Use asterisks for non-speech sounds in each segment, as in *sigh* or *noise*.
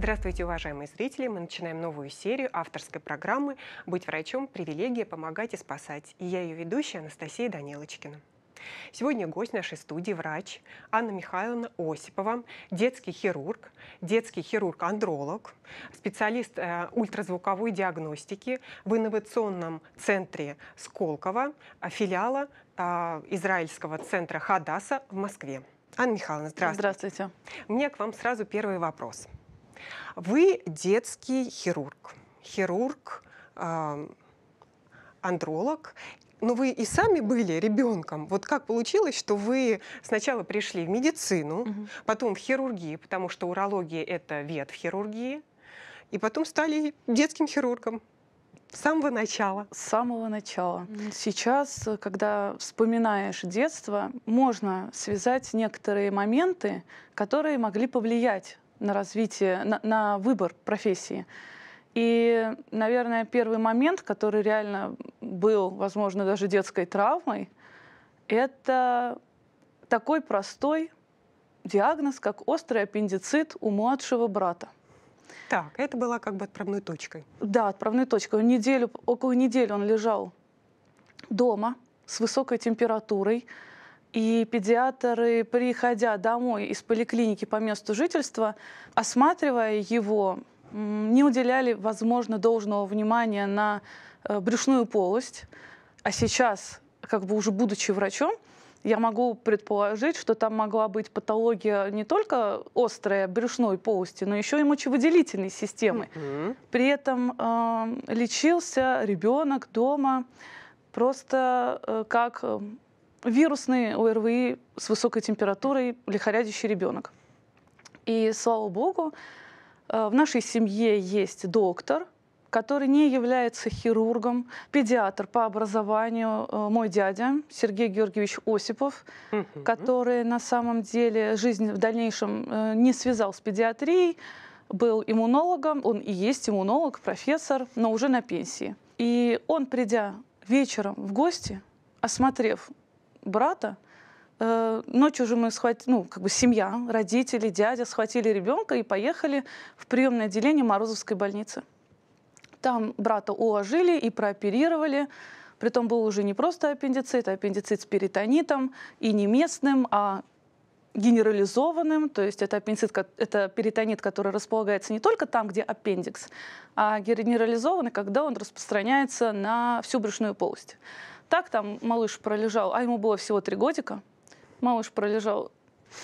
Здравствуйте, уважаемые зрители! Мы начинаем новую серию авторской программы «Быть врачом. Привилегия. Помогать и спасать». И я ее ведущая Анастасия Данилочкина. Сегодня гость нашей студии врач Анна Михайловна Осипова, детский хирург, детский хирург-андролог, специалист э, ультразвуковой диагностики в инновационном центре Сколково, э, филиала э, израильского центра Хадаса в Москве. Анна Михайловна, здравствуйте. Здравствуйте. У меня к вам сразу первый вопрос – вы детский хирург, хирург, андролог, но вы и сами были ребенком. Вот как получилось, что вы сначала пришли в медицину, угу. потом в хирургию, потому что урология это вет в хирургии, и потом стали детским хирургом. С самого начала. С самого начала. Сейчас, когда вспоминаешь детство, можно связать некоторые моменты, которые могли повлиять на развитие, на, на выбор профессии. И, наверное, первый момент, который реально был, возможно, даже детской травмой, это такой простой диагноз, как острый аппендицит у младшего брата. Так, это была как бы отправной точкой. Да, отправной точкой. Неделю, около недели он лежал дома с высокой температурой, и педиатры, приходя домой из поликлиники по месту жительства, осматривая его, не уделяли, возможно, должного внимания на э, брюшную полость. А сейчас, как бы уже будучи врачом, я могу предположить, что там могла быть патология не только острая брюшной полости, но еще и мочевыделительной системы. Mm-hmm. При этом э, лечился ребенок дома просто э, как э, вирусный ОРВИ с высокой температурой, лихорядящий ребенок. И слава богу, э, в нашей семье есть доктор, который не является хирургом, педиатр по образованию, э, мой дядя Сергей Георгиевич Осипов, который на самом деле жизнь в дальнейшем э, не связал с педиатрией, был иммунологом, он и есть иммунолог, профессор, но уже на пенсии. И он, придя вечером в гости, осмотрев брата, э, ночью же мы схватили, ну, как бы семья, родители, дядя схватили ребенка и поехали в приемное отделение Морозовской больницы. Там брата уложили и прооперировали. Притом был уже не просто аппендицит, а аппендицит с перитонитом и не местным, а генерализованным, то есть это, аппендицит, это перитонит, который располагается не только там, где аппендикс, а генерализованный, когда он распространяется на всю брюшную полость так там малыш пролежал, а ему было всего три годика, малыш пролежал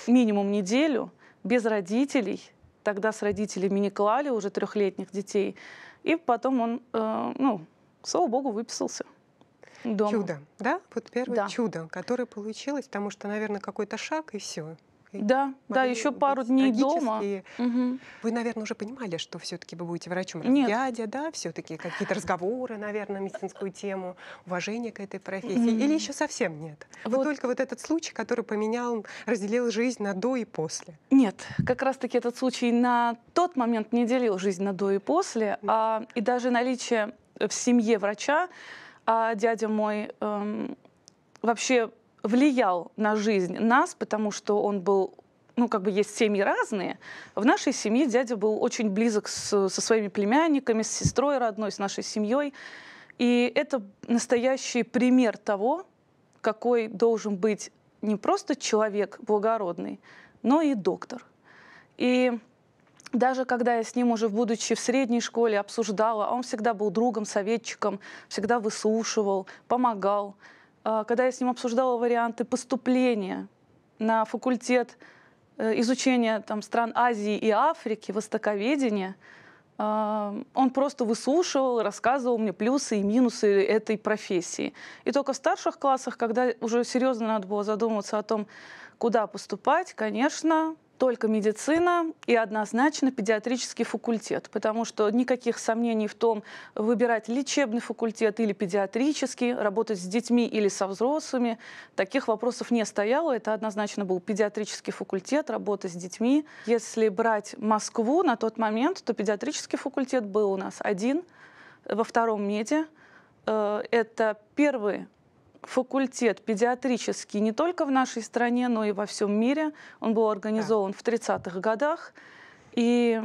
минимум неделю без родителей, тогда с родителями не клали уже трехлетних детей, и потом он, э, ну, слава богу, выписался. Дома. Чудо, да? Вот первое да. чудо, которое получилось, потому что, наверное, какой-то шаг и все. Да, да, еще пару дней дома. Угу. Вы, наверное, уже понимали, что все-таки вы будете врачом дядя, да, все-таки какие-то разговоры, наверное, медицинскую тему, уважение к этой профессии, mm или еще совсем нет? Вот. Вы только вот этот случай, который поменял, разделил жизнь на до и после. Нет, как раз-таки этот случай на тот момент не делил жизнь на до и после, а, и даже наличие в семье врача, а дядя мой эм, вообще влиял на жизнь нас, потому что он был ну, как бы есть семьи разные. В нашей семье дядя был очень близок с, со своими племянниками, с сестрой родной, с нашей семьей. И это настоящий пример того, какой должен быть не просто человек благородный, но и доктор. И даже когда я с ним уже будучи в средней школе обсуждала, а он всегда был другом, советчиком, всегда выслушивал, помогал. А, когда я с ним обсуждала варианты поступления на факультет э, изучения там, стран Азии и Африки, востоковедения, а, он просто выслушивал, рассказывал мне плюсы и минусы этой профессии. И только в старших классах, когда уже серьезно надо было задумываться о том, куда поступать, конечно, только медицина и однозначно педиатрический факультет, потому что никаких сомнений в том, выбирать лечебный факультет или педиатрический, работать с детьми или со взрослыми, таких вопросов не стояло. Это однозначно был педиатрический факультет, работа с детьми. Если брать Москву на тот момент, то педиатрический факультет был у нас один, э, во втором меди. Э, это первый факультет педиатрический не только в нашей стране, но и во всем мире. Он был организован да. в 30-х годах. И,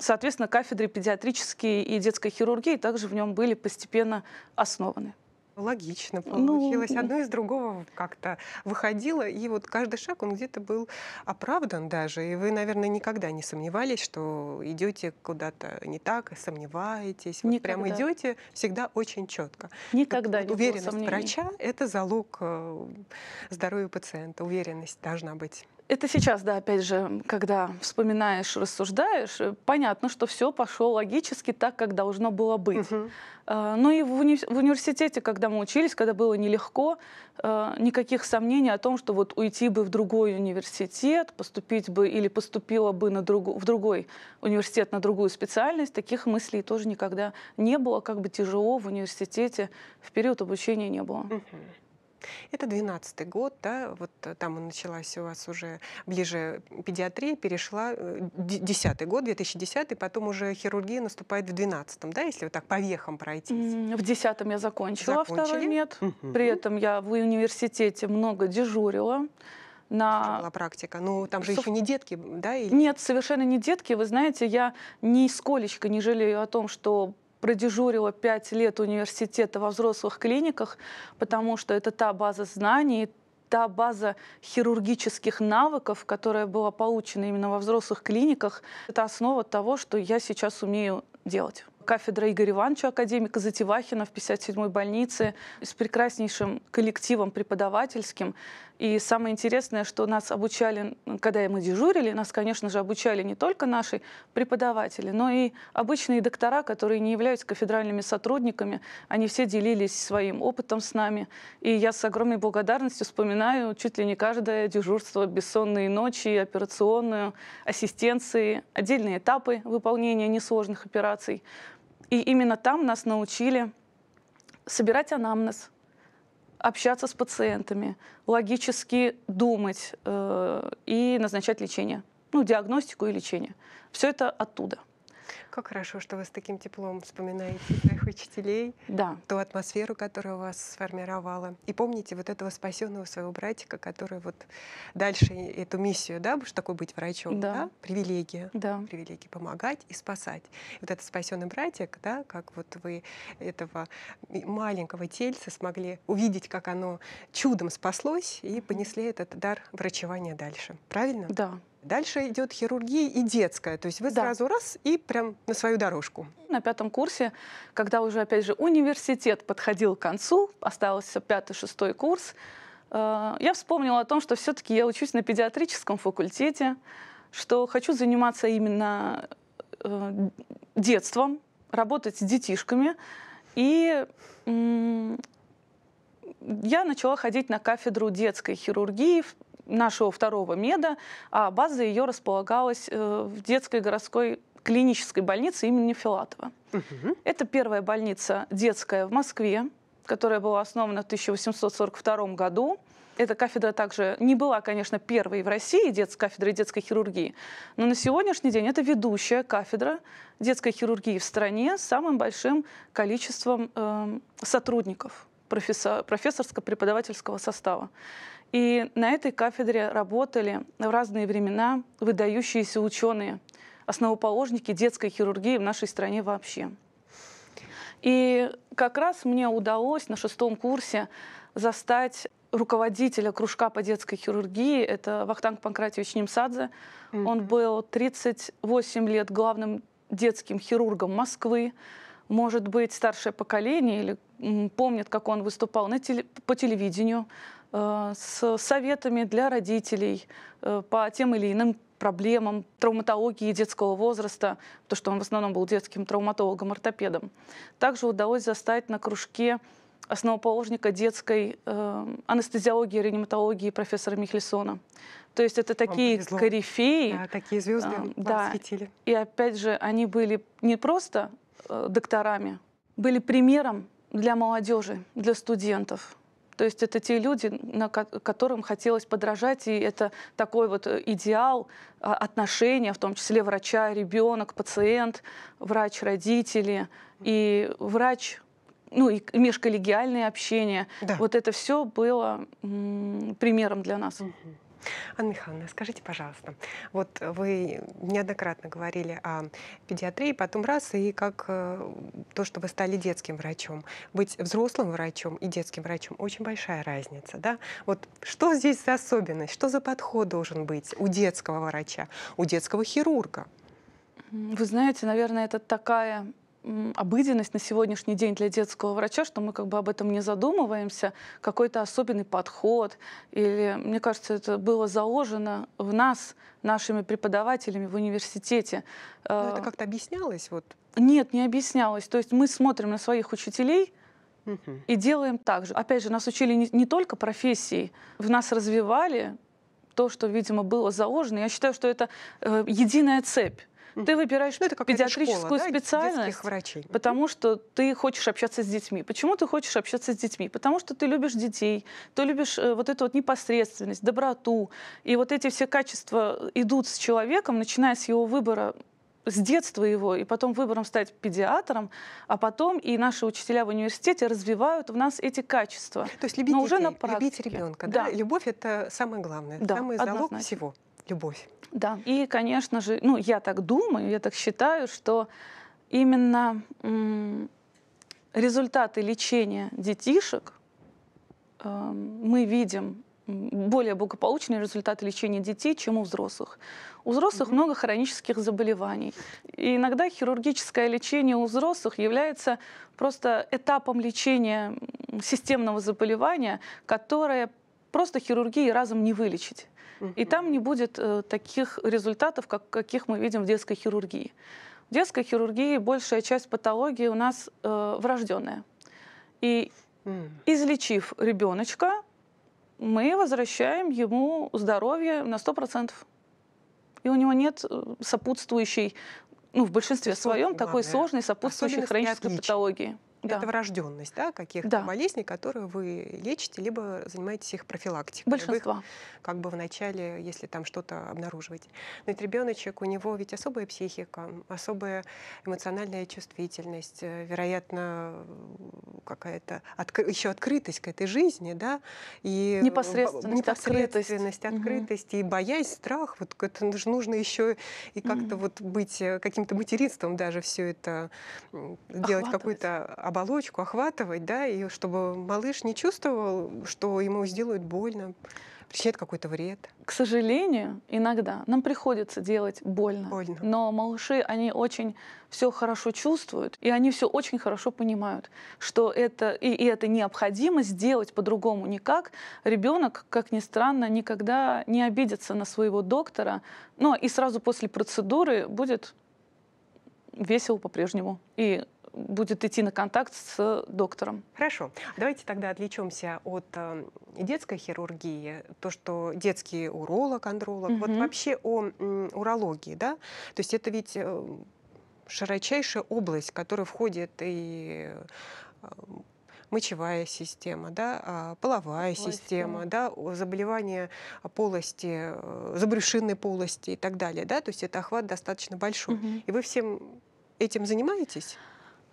соответственно, кафедры педиатрические и детской хирургии также в нем были постепенно основаны. Логично ну, получилось. Ну, Одно из другого как-то выходило, и вот каждый шаг, он где-то был оправдан даже, и вы, наверное, никогда не сомневались, что идете куда-то не так, сомневаетесь. Вот никогда. прям идете всегда очень четко. Никогда вот, не Уверенность врача – это залог э, здоровья пациента. Уверенность должна быть. Это сейчас, да, опять же, когда вспоминаешь, рассуждаешь, э, понятно, что все пошло логически так, как должно было быть. Угу. Ну и в, уни в университете, когда мы учились, когда было нелегко, а, никаких сомнений о том, что вот уйти бы в другой университет, поступить бы или поступила бы на друг в другой университет на другую специальность, таких мыслей тоже никогда не было, как бы тяжело в университете в период обучения не было. Угу. Это 12-й год, да, вот э, там началась у вас уже ближе педиатрия, перешла 10-й э, год, 2010 потом уже хирургия наступает в 12-м, да, если вот так по вехам пройтись? В 10-м я закончила, Закончили? второй нет. При этом я в университете много дежурила на... была практика? Ну, там же Со... еще не детки, да? Или... Нет, совершенно не детки. Вы знаете, я нисколечко не жалею о том, что продежурила пять лет университета во взрослых клиниках, потому что это та база знаний, та база хирургических навыков, которая была получена именно во взрослых клиниках, это основа того, что я сейчас умею делать. Кафедра Игоря Ивановича, академика Затевахина в 57-й больнице, с прекраснейшим коллективом преподавательским, и самое интересное, что нас обучали, когда мы дежурили, нас, конечно же, обучали не только наши преподаватели, но и обычные доктора, которые не являются кафедральными сотрудниками. Они все делились своим опытом с нами. И я с огромной благодарностью вспоминаю чуть ли не каждое дежурство, бессонные ночи, операционную, ассистенции, отдельные этапы выполнения несложных операций. И именно там нас научили собирать анамнез, общаться с пациентами, логически думать э, и назначать лечение, ну, диагностику и лечение. Все это оттуда. Как хорошо, что вы с таким теплом вспоминаете своих учителей, да. ту атмосферу, которая у вас сформировала. И помните вот этого спасенного своего братика, который вот дальше эту миссию, да, будешь такой быть врачом, да, да? привилегия, да. привилегия помогать и спасать. И вот этот спасенный братик, да, как вот вы этого маленького тельца смогли увидеть, как оно чудом спаслось и понесли этот дар врачевания дальше. Правильно? Да, Дальше идет хирургия и детская. То есть вы да. сразу раз и прям на свою дорожку. На пятом курсе, когда уже, опять же, университет подходил к концу, остался пятый-шестой курс, э, я вспомнила о том, что все-таки я учусь на педиатрическом факультете, что хочу заниматься именно э, детством, работать с детишками. И э, я начала ходить на кафедру детской хирургии нашего второго меда, а база ее располагалась э, в детской городской клинической больнице имени Филатова. Угу. Это первая больница детская в Москве, которая была основана в 1842 году. Эта кафедра также не была, конечно, первой в России детс кафедрой детской хирургии, но на сегодняшний день это ведущая кафедра детской хирургии в стране с самым большим количеством э, сотрудников профессорско-преподавательского состава. И на этой кафедре работали в разные времена выдающиеся ученые, основоположники детской хирургии в нашей стране вообще. И как раз мне удалось на шестом курсе застать руководителя кружка по детской хирургии, это Вахтанг Панкратьевич Немсадзе. Mm-hmm. Он был 38 лет главным детским хирургом Москвы. Может быть, старшее поколение или помнит, как он выступал на теле, по телевидению Э, с советами для родителей э, по тем или иным проблемам травматологии детского возраста, то что он в основном был детским травматологом-ортопедом. Также удалось застать на кружке основоположника детской э, анестезиологии и реаниматологии профессора Михельсона. То есть это такие корифеи. Да, такие звезды э, да. светили. И опять же, они были не просто э, докторами, были примером для молодежи, для студентов. То есть это те люди, на которым хотелось подражать, и это такой вот э, идеал а, отношения, в том числе врача, ребенок, пациент, врач, родители и врач ну и межколлегиальное общение. Да. Вот это все было примером для нас. Угу. Анна Михайловна, скажите, пожалуйста, вот вы неоднократно говорили о педиатрии, потом раз, и как э, то, что вы стали детским врачом. Быть взрослым врачом и детским врачом очень большая разница, да? Вот что здесь за особенность, что за подход должен быть у детского врача, у детского хирурга? Вы знаете, наверное, это такая обыденность на сегодняшний день для детского врача, что мы как бы об этом не задумываемся, какой-то особенный подход. Или, мне кажется, это было заложено в нас, нашими преподавателями в университете. Но а, это как-то объяснялось? Вот. Нет, не объяснялось. То есть мы смотрим на своих учителей, и делаем так же. Опять же, нас учили не, не только профессии, в нас развивали то, что, видимо, было заложено. Я считаю, что это э, единая цепь ты выбираешь ну, это педиатрическую школа, да, специальность, врачей. потому что ты хочешь общаться с детьми. Почему ты хочешь общаться с детьми? Потому что ты любишь детей, ты любишь э, вот эту вот непосредственность, доброту. И вот эти все качества идут с человеком, начиная с его выбора с детства его, и потом выбором стать педиатром, а потом и наши учителя в университете развивают в нас эти качества. То есть любить, но детей, уже на практике. любить ребенка, да. да? Любовь это самое главное, да, самый залог однозначно. всего любовь. Да, и, конечно же, ну, я так думаю, я так считаю, что именно результаты лечения детишек э, мы видим более благополучные результаты лечения детей, чем у взрослых. У взрослых mm-hmm. много хронических заболеваний. И иногда хирургическое лечение у взрослых является просто этапом лечения системного заболевания, которое просто хирургией разом не вылечить. И там не будет э, таких результатов, как, каких мы видим в детской хирургии. В детской хирургии большая часть патологии у нас э, врожденная. И излечив ребеночка, мы возвращаем ему здоровье на 100%. И у него нет э, сопутствующей, ну, в большинстве своем, такой сложной сопутствующей хронической патологии да. это врожденность да, каких-то да. болезней, которые вы лечите, либо занимаетесь их профилактикой. Большинство. Их, как бы в начале, если там что-то обнаруживаете. Но ведь ребеночек, у него ведь особая психика, особая эмоциональная чувствительность, э, вероятно, какая-то откры... еще открытость к этой жизни, да, и непосредственность, непосредственность открытость, угу. и боязнь, страх, вот это же нужно еще и как-то угу. вот быть э, каким-то материнством даже все это делать какую-то оболочку охватывать, да, и чтобы малыш не чувствовал, что ему сделают больно, причинят какой-то вред. К сожалению, иногда нам приходится делать больно. Больно. Но малыши, они очень все хорошо чувствуют, и они все очень хорошо понимают, что это и, и это необходимо сделать по-другому никак. Ребенок, как ни странно, никогда не обидится на своего доктора, но ну, и сразу после процедуры будет весело по-прежнему и будет идти на контакт с доктором. Хорошо. Давайте тогда отвлечемся от э, детской хирургии, то, что детский уролог, андролог, угу. вот вообще о урологии, да? То есть это ведь э, широчайшая область, в которую входит и э, мочевая система, да, а, половая, половая система, да, заболевания полости, забрюшинной полости и так далее, да, то есть это охват достаточно большой. Угу. И вы всем этим занимаетесь?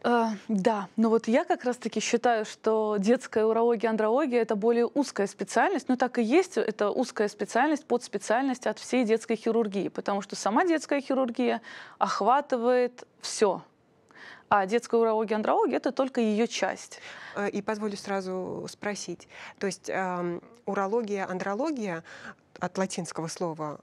Э, да, но вот я как раз-таки считаю, что детская урология, андрология — это более узкая специальность, но так и есть, это узкая специальность, под специальность от всей детской хирургии, потому что сама детская хирургия охватывает все, а детская урология андрология это только ее часть. Э, и позволю сразу спросить. То есть э, урология, андрология от латинского слова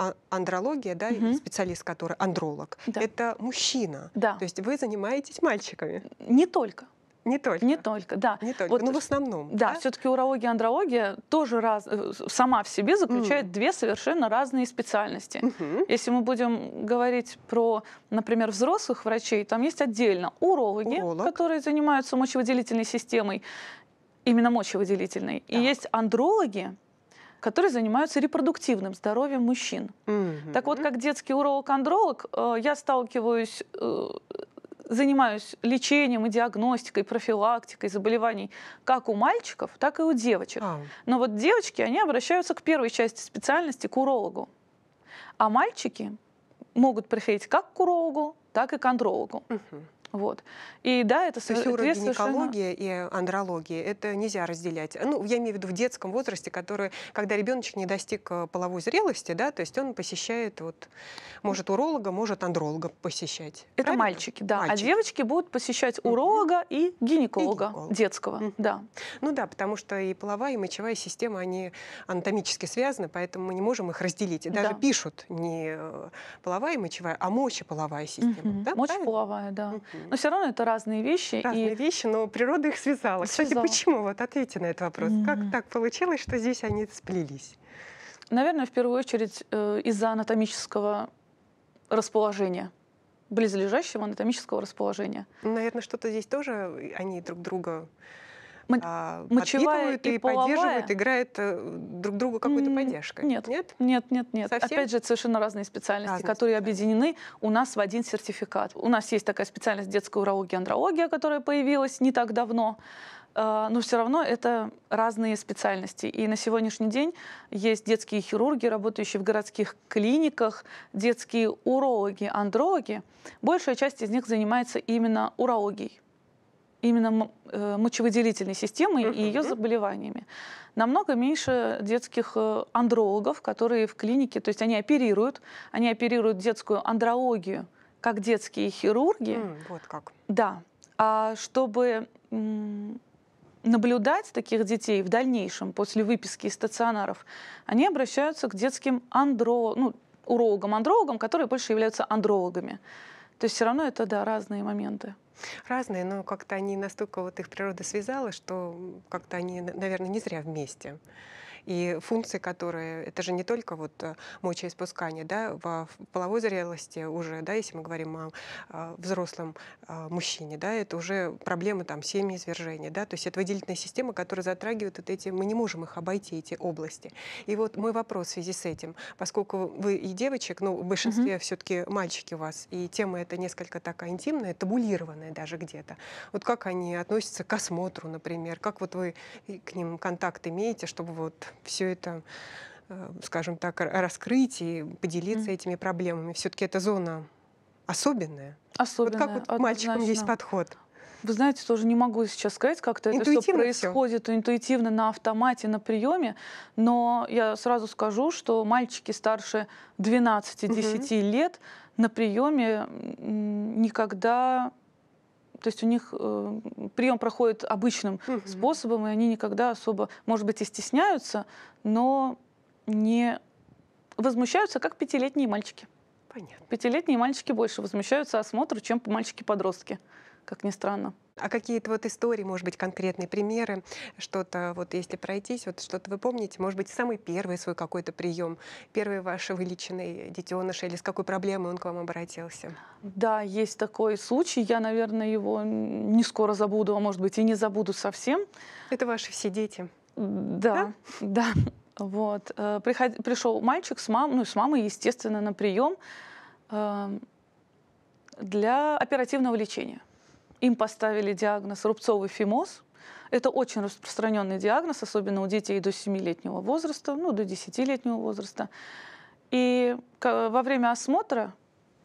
а, андрология, да, угу. специалист, который андролог, да. это мужчина. Да. То есть вы занимаетесь мальчиками. Не только. Не только. Не только, да. Не только, вот, ну в основном. Да, да? все-таки урология и андрология тоже раз, э, сама в себе заключает mm. две совершенно разные специальности. mm Если мы будем говорить про, например, взрослых врачей, там есть отдельно урологи, Уролог. которые занимаются мочевыделительной системой, именно мочевыделительной. Так. И есть андрологи, которые занимаются репродуктивным здоровьем мужчин. Mm-hmm. Так вот, как детский уролог-андролог, э, я сталкиваюсь э, занимаюсь лечением и диагностикой, профилактикой заболеваний как у мальчиков, так и у девочек. А. Но вот девочки, они обращаются к первой части специальности, к урологу. А мальчики могут приходить как к урологу, так и к андрологу. Угу. Вот. И да, это То есть уровень совершенно... и э, андрологии, это нельзя разделять. Ну, я имею в виду в детском возрасте, который, когда ребеночек не достиг э, половой зрелости, да, то есть он посещает, вот, может уролога, может андролога посещать. Это правильно? мальчики, да. А мальчики. А девочки будут посещать уролога mm-hmm. и гинеколога, и гинеколога. детского, mm-hmm. да. Ну да, потому что и половая, и мочевая система, они анатомически связаны, поэтому мы не можем их разделить. даже да. пишут не э, половая и мочевая, а мочеполовая система. Mm-hmm. Да, мочеполовая, да. Mm-hmm. Но все равно это разные вещи. Разные и... вещи, но природа их связала. связала. Кстати, почему? Вот ответьте на этот вопрос. Mm-hmm. Как так получилось, что здесь они сплелись? Наверное, в первую очередь э, из-за анатомического расположения близлежащего анатомического расположения. Наверное, что-то здесь тоже э, они друг друга а мочевая и, и поддерживают, играет э, друг другу какой-то поддержкой? Нет, нет, нет, нет. нет. Совсем? Опять же, совершенно разные специальности, разные которые специальности. объединены у нас в один сертификат. У нас есть такая специальность детская урология, андрология, которая появилась не так давно э, но все равно это разные специальности. И на сегодняшний день есть детские хирурги, работающие в городских клиниках, детские урологи, андрологи. Большая часть из них занимается именно урологией именно э, мочевыделительной системой uh-huh. и ее заболеваниями. Намного меньше детских э, андрологов, которые в клинике, то есть они оперируют, они оперируют детскую андрологию, как детские хирурги. Mm, вот как. Да. А чтобы наблюдать таких детей в дальнейшем после выписки из стационаров, они обращаются к детским андро, ну, урологам, андрологам, которые больше являются андрологами. То есть все равно это, да, разные моменты. Разные, но как-то они настолько вот их природа связала, что как-то они, наверное, не зря вместе и функции, которые, это же не только вот э, мочеиспускание, да, в половой зрелости уже, да, если мы говорим о, э, взрослом э, мужчине, да, это уже проблемы там семяизвержения, да, то есть это выделительная система, которая затрагивает вот эти, мы не можем их обойти, эти области. И вот мой вопрос в связи с этим, поскольку вы и девочек, ну, в большинстве mm все-таки мальчики у вас, и тема это несколько такая интимная, табулированная даже где-то. Вот как они относятся к осмотру, например, как вот вы к ним контакт имеете, чтобы вот все это э, скажем так, раскрыть и поделиться mm. этими проблемами. Все-таки эта зона особенная. Особенная. Вот как вот к мальчикам есть подход? Вы знаете, тоже не могу сейчас сказать, как это все происходит все. интуитивно на автомате, на приеме, но я сразу скажу, что мальчики старше 12-10 угу. лет на приеме никогда то есть у них э, прием проходит обычным угу. способом, и они никогда особо, может быть, и стесняются, но не возмущаются, как пятилетние мальчики. Понятно. Пятилетние мальчики больше возмущаются осмотру, чем мальчики-подростки, как ни странно. А какие-то вот истории, может быть, конкретные примеры, что-то, вот если пройтись, вот что-то вы помните, может быть, самый первый свой какой-то прием, первый ваш вылеченный детеныш или с какой проблемой он к вам обратился? Да, есть такой случай. Я, наверное, его не скоро забуду, а может быть, и не забуду совсем. Это ваши все дети? Да, да. *laughs* Вот. Э, Приход... Пришел мальчик с мамой, ну, с мамой, естественно, на прием эм, для оперативного лечения. Им поставили диагноз рубцовый фимоз. Это очень распространенный диагноз, особенно у детей до 7-летнего возраста, ну, до 10-летнего возраста. И во время осмотра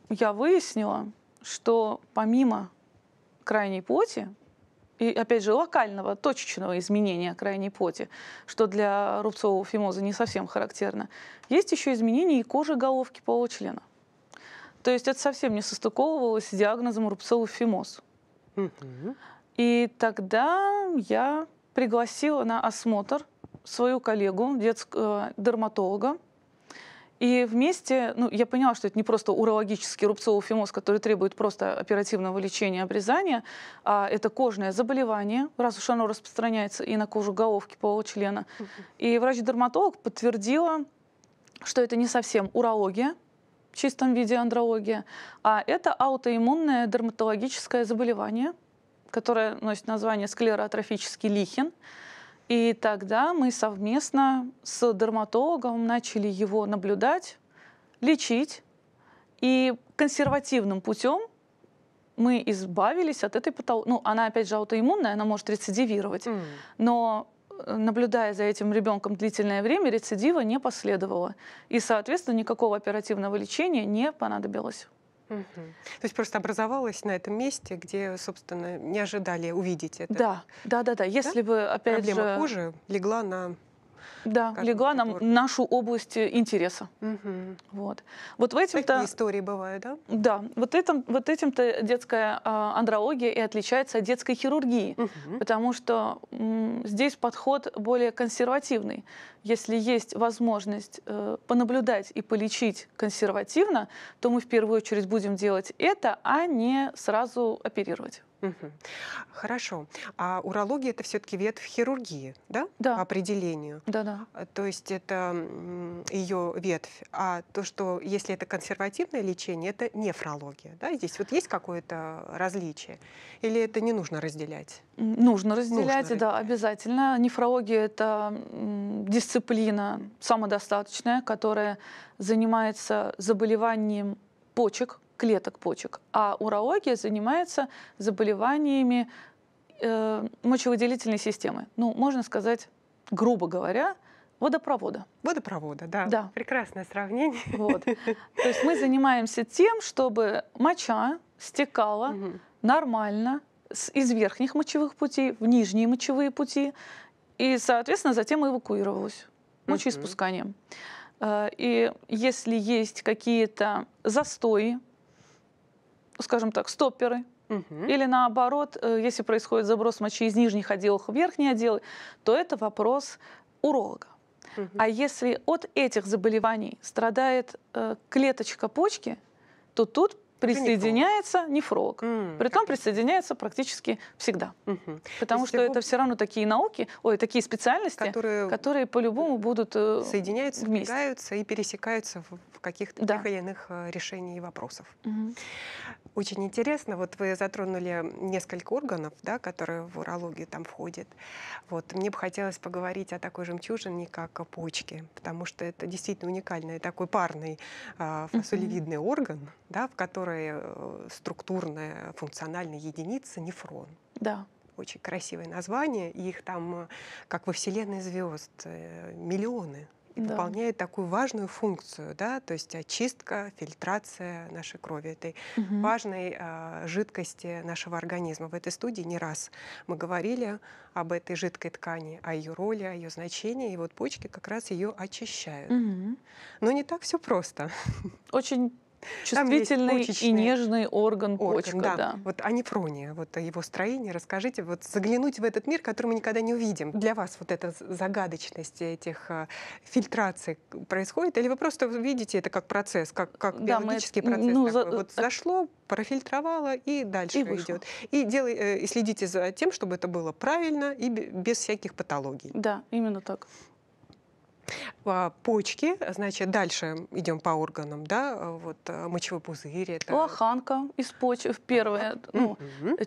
я выяснила, что помимо крайней поти, и опять же локального, точечного изменения крайней поти, что для рубцового фимоза не совсем характерно, есть еще изменения и кожи головки полового члена. То есть это совсем не состыковывалось с диагнозом рубцовый фимоз. И тогда я пригласила на осмотр свою коллегу, детского э, дерматолога. И вместе, ну, я поняла, что это не просто урологический рубцовый фимоз, который требует просто оперативного лечения, обрезания, а это кожное заболевание, раз уж оно распространяется и на кожу головки полового члена. Угу. И врач-дерматолог подтвердила, что это не совсем урология, в чистом виде андрология, а это аутоиммунное дерматологическое заболевание, которое носит название склеротрофический лихин. И тогда мы совместно с дерматологом начали его наблюдать, лечить. И консервативным путем мы избавились от этой патологии. Ну, она, опять же, аутоиммунная, она может рецидивировать. Mm. Но Э, наблюдая за этим ребенком длительное время, рецидива не последовало. И, соответственно, никакого оперативного лечения не понадобилось. Угу. То есть просто образовалось на этом месте, где, собственно, не ожидали увидеть это. Да, да, да, да. Если да? бы опять проблема же... кожи легла на да, легла на нашу область э, интереса. Угу. Вот. Вот в этом-то... Такие истории бывают, да? Да. Вот, этом, вот этим-то детская а, андрология и отличается от детской хирургии, угу. потому что здесь подход более консервативный. Если есть возможность э, понаблюдать и полечить консервативно, то мы в первую очередь будем делать это, а не сразу оперировать. Хорошо. А урология это все-таки ветвь хирургии, да? Да. По определению. Да, да. Э, то есть это ее ветвь. А то, что если это консервативное лечение, это нефрология, да? Здесь вот есть какое-то различие? Или это не нужно разделять? Нужно разделять, нужно. да, обязательно. Нефрология это дисциплина самодостаточная, которая занимается заболеванием почек, клеток почек, а урология занимается заболеваниями э, мочевыделительной системы. Ну, можно сказать, грубо говоря, водопровода. Водопровода, да. Да. Прекрасное сравнение. Вот. То есть мы занимаемся тем, чтобы моча стекала угу. нормально из верхних мочевых путей в нижние мочевые пути, и, соответственно, затем эвакуировалась мочеиспусканием. Угу. И если есть какие-то застои скажем так, стопперы. Или наоборот, э, если происходит заброс мочи из нижних отделов в верхние отделы, то это вопрос уролога. А если от этих заболеваний страдает э, клеточка почки, то тут присоединяется нефролог. Mm, Притом присоединяется практически всегда. Потому что это все равно такие науки, ой, такие специальности, которые, по-любому будут э, соединяются, вместе. и пересекаются каких-то да. тех или иных э, решений и вопросов. Угу. Очень интересно, вот вы затронули несколько органов, да, которые в урологию там входят. Вот, мне бы хотелось поговорить о такой жемчужине, как почки, потому что это действительно уникальный такой парный э, фасолевидный угу. орган, да, в который э, структурная функциональная единица нефрон. Да очень красивое название, и их там, э, как во Вселенной звезд, миллионы и да. выполняет такую важную функцию, да, то есть очистка, фильтрация нашей крови, этой угу. важной э, жидкости нашего организма. В этой студии не раз мы говорили об этой жидкой ткани, о ее роли, о ее значении, и вот почки как раз ее очищают. Угу. Но не так все просто. *laughs* Очень Чувствительный и нежный орган, орган почка. Да. да. Вот о а нефроне, вот о его строении расскажите, вот заглянуть в этот мир, который мы никогда не увидим. Для вас вот эта загадочность этих а, фильтраций происходит, или вы просто видите это как процесс, как, как да, биологический мы... процесс? Ну, За... Вот э, зашло, профильтровала и дальше и идет. И, делай, э, и следите за тем, чтобы это было правильно и без всяких патологий. Да, именно так. А, почки, значит, дальше идем по органам, да, а вот а, мочевой пузырь. Это... Лоханка из почек, первые, ну,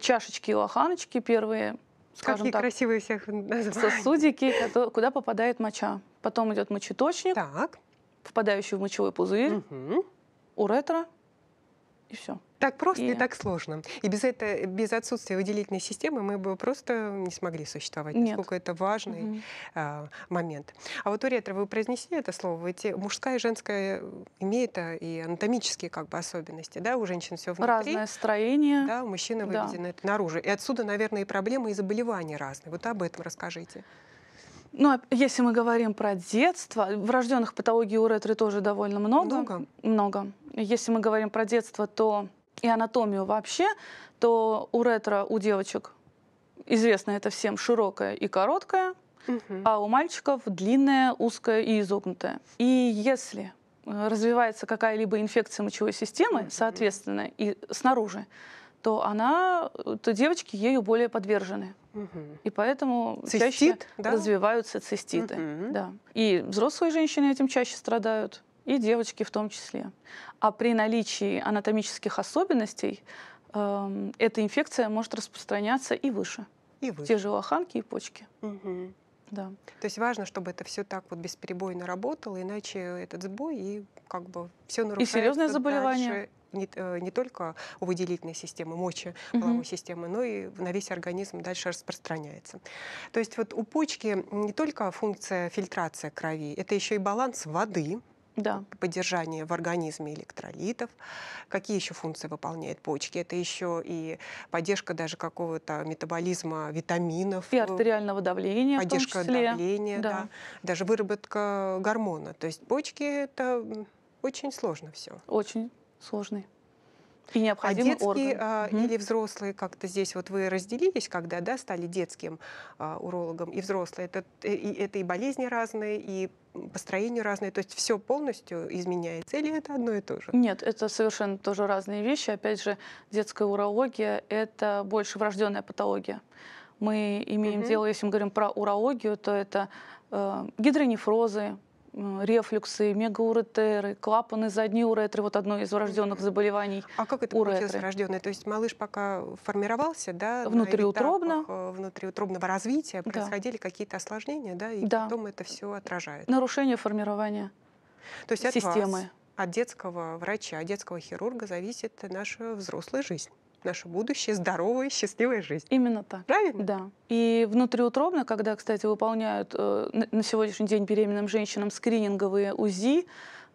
чашечки и лоханочки первые, скажем Какие так, красивые всех названия. сосудики, куда попадает моча. Потом идет мочеточник, так. попадающий в мочевой пузырь, уретра и все. Так просто и, и так сложно. И без, это, без отсутствия выделительной системы мы бы просто не смогли существовать, Нет. насколько это важный угу. э, момент. А вот у ретро вы произнесли это слово, ведь мужская и женская имеет а, и анатомические как бы особенности, да, у женщин все внутри. Разное строение. Да, у мужчины выведено да. это наружу. И отсюда, наверное, и проблемы, и заболевания разные. Вот об этом расскажите. Ну, а если мы говорим про детство, врожденных патологий у ретро тоже довольно много. Много. Много. Если мы говорим про детство, то и анатомию вообще, то у ретро у девочек известно это всем широкая и короткая, а у мальчиков длинная, узкая и изогнутая. И если э, развивается какая-либо инфекция мочевой системы, соответственно, и снаружи, то она, э, то девочки ею более подвержены. И поэтому Цистит, чаще да? развиваются циститы. Угу. Да. И взрослые женщины этим чаще страдают и девочки в том числе. А при наличии анатомических особенностей э, эта инфекция может распространяться и выше. И выше. Те же лоханки и почки. Угу. Да. То есть важно, чтобы это все так вот бесперебойно работало, иначе этот сбой и как бы все нарушается. И серьезное заболевание. не, э, не только у выделительной системы, мочи половой угу. системы, но и на весь организм дальше распространяется. То есть вот у почки не только функция фильтрация крови, это еще и баланс воды, да. поддержание в организме электролитов. Какие еще функции выполняет почки? Это еще и поддержка даже какого-то метаболизма витаминов. И артериального давления Поддержка давления, да. да. Даже выработка гормона. То есть почки — это очень сложно все. Очень сложный и необходимый а детские орган. А, угу. или взрослые как-то здесь вот вы разделились, когда да, стали детским а, урологом и взрослые. Это э, и, это и болезни разные, и построение разное, то есть все полностью изменяется, или это одно и то же? Нет, это совершенно тоже разные вещи. Опять же, детская урология – это больше врожденная патология. Мы имеем угу. дело, если мы говорим про урологию, то это э, гидронефрозы, рефлюксы, мегауретеры, клапаны задней уретры, вот одно из врожденных заболеваний. А как это уретры. получилось врожденное? То есть малыш пока формировался, да? Внутриутробно. Э, внутриутробного развития происходили да. какие-то осложнения, да? И да. потом это все отражает. Нарушение формирования То есть от системы. Вас, от детского врача, от детского хирурга зависит наша взрослая жизнь наше будущее, здоровая, счастливая жизнь. Именно так. Правильно? Да. И внутриутробно, когда, кстати, выполняют э, на сегодняшний день беременным женщинам скрининговые УЗИ,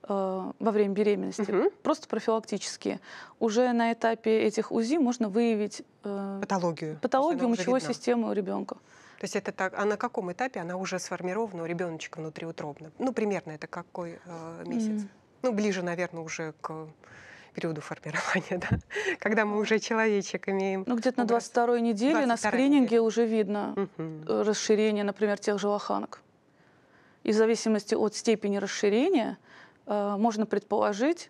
э, во время беременности, угу. просто профилактические. Уже на этапе этих УЗИ можно выявить э, патологию, патологию мочевой видна. системы у ребенка. То есть это так, а на каком этапе она уже сформирована у ребеночка внутриутробно? Ну, примерно это какой э, месяц? Mm. Ну, ближе, наверное, уже к периоду формирования, *laughs* да, когда мы уже человечек имеем. Ну, где-то на 22-й неделе 22 на скрининге неделя. уже видно угу. расширение, например, тех же лоханок. И в зависимости от степени расширения э, можно предположить,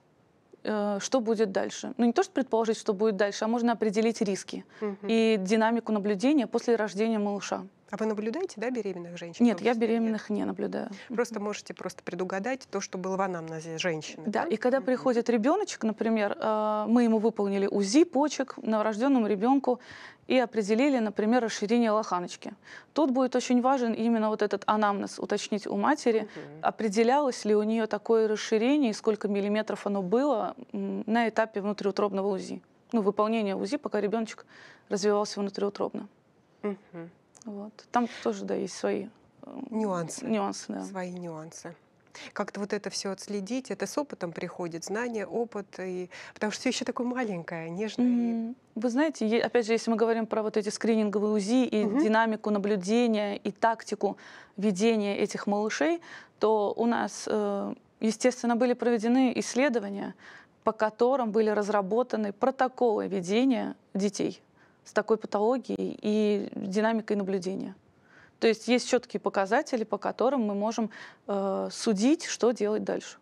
э, что будет дальше. Ну, не то, что предположить, что будет дальше, а можно определить риски угу. и динамику наблюдения после рождения малыша. А вы наблюдаете, да, беременных женщин? Нет, я беременных нет? не наблюдаю. Просто можете просто предугадать то, что было в анамнезе женщины. Да, да? и когда приходит ребеночек, например, а, мы ему выполнили УЗИ почек новорожденному ребенку и определили, например, расширение лоханочки. Тут будет очень важен именно вот этот анамнез, уточнить у матери, mm определялось ли у нее такое расширение и сколько миллиметров оно было на этапе внутриутробного УЗИ. Ну, выполнение УЗИ, пока ребеночек развивался внутриутробно. mm вот. Там тоже, да, есть свои э, нюансы. Нюансы, да. Свои нюансы как-то вот это все отследить, это с опытом приходит, знание, опыт, и... потому что все еще такое маленькое, нежное. Mm-hmm. Вы знаете, опять же, если мы говорим про вот эти скрининговые УЗИ и mm-hmm. динамику наблюдения и тактику ведения этих малышей, то у нас, э, естественно, были проведены исследования, по которым были разработаны протоколы ведения детей с такой патологией и динамикой наблюдения. То есть есть четкие показатели, по которым мы можем э, судить, что делать дальше.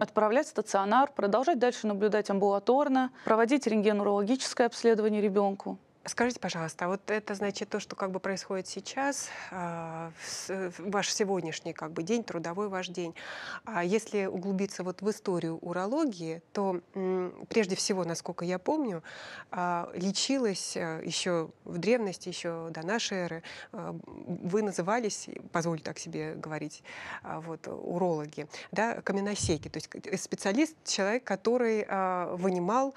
Отправлять в стационар, продолжать дальше наблюдать амбулаторно, проводить рентгенурологическое обследование ребенку, Скажите, пожалуйста, а вот это значит то, что как бы происходит сейчас, а, ваш сегодняшний как бы день, трудовой ваш день. А если углубиться вот в историю урологии, то прежде всего, насколько я помню, а, лечилась э, еще в древности, еще до нашей эры, вы назывались, позволю так себе говорить, вот, урологи, да, каменосеки, то есть э, специалист, человек, который вынимал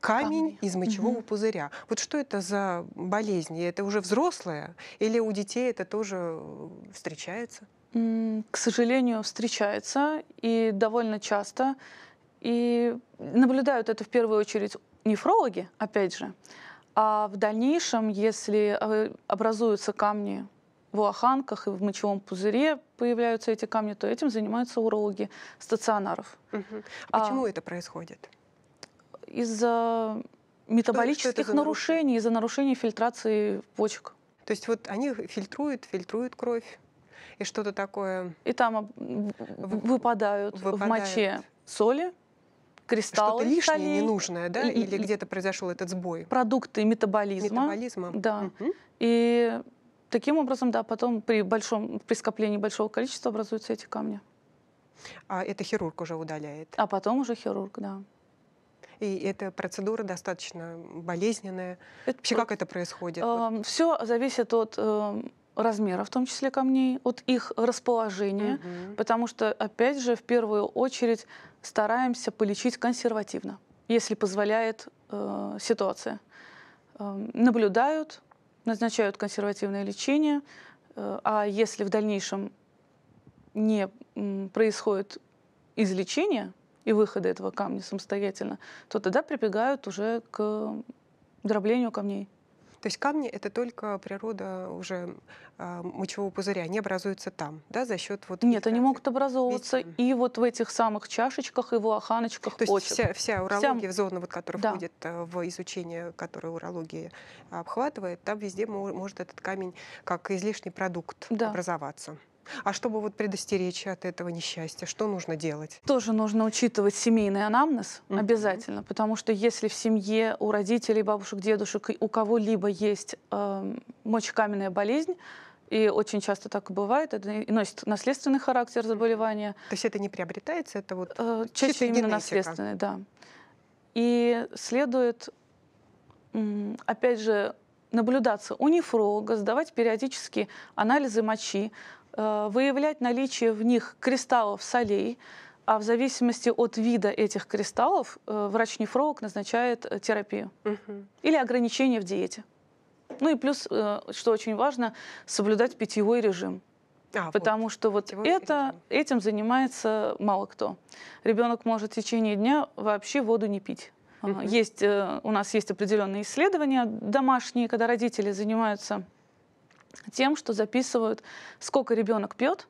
камень из мочевого угу. пузыря. Вот что это за болезнь? Это уже взрослая или у детей это тоже э, встречается? К сожалению, встречается и довольно часто. И наблюдают это в первую очередь нефрологи, опять же. А в дальнейшем, если э, образуются камни в лоханках и в мочевом пузыре появляются эти камни, то этим занимаются урологи стационаров. Угу. А почему а, это происходит? из-за метаболических что нарушений, из-за нарушений фильтрации почек. То есть вот они фильтруют, фильтруют кровь и что-то такое. И там выпадают, выпадают. в моче соли, кристаллы. Что-то лишнее, солей, ненужное, да? И, Или где-то произошел этот сбой? Продукты метаболизма. Метаболизма. Да. Угу. И таким образом, да, потом при большом, при скоплении большого количества образуются эти камни. А это хирург уже удаляет? А потом уже хирург, да. И эта процедура достаточно болезненная. Это, Вообще, как это происходит? Э, эм, все зависит от э, эм, размера, в том числе камней, от их расположения, угу. потому что, опять же, в первую очередь стараемся полечить консервативно, если позволяет э, ситуация. Э, наблюдают, назначают консервативное лечение, э, а если в дальнейшем не происходит излечение, и выхода этого камня самостоятельно, то тогда прибегают уже к дроблению камней. То есть камни это только природа уже э, мочевого пузыря, они образуются там, да, за счет вот. Нет, они могут образовываться Ведь... и вот в этих самых чашечках, и в лоханочках. То почек. есть вся, вся урология, вся... зона, вот, которая да. входит э, в изучение, которое урология обхватывает, там везде может этот камень как излишний продукт да. образоваться. А чтобы вот предостеречь от этого несчастья, что нужно делать? Тоже нужно учитывать семейный анамнез mm-hmm. обязательно, потому что если в семье у родителей, бабушек, дедушек, у кого-либо есть э, мочекаменная болезнь, и очень часто так бывает, это носит наследственный характер заболевания. То есть это не приобретается, это вот э, чаще чисто именно генетика. наследственный, да. И следует, опять же, наблюдаться у нефролога, сдавать периодически анализы мочи, Э, выявлять наличие в них кристаллов солей, а в зависимости от вида этих кристаллов э, врач-нефролог назначает э, терапию угу. или ограничение в диете. Ну и плюс, что очень важно, соблюдать питьевой режим. А, потому вот. что вот это, этим занимается мало кто. Ребенок может в течение дня вообще воду не пить. Угу. Есть, у нас есть определенные исследования домашние, когда родители занимаются тем, что записывают, сколько ребенок пьет,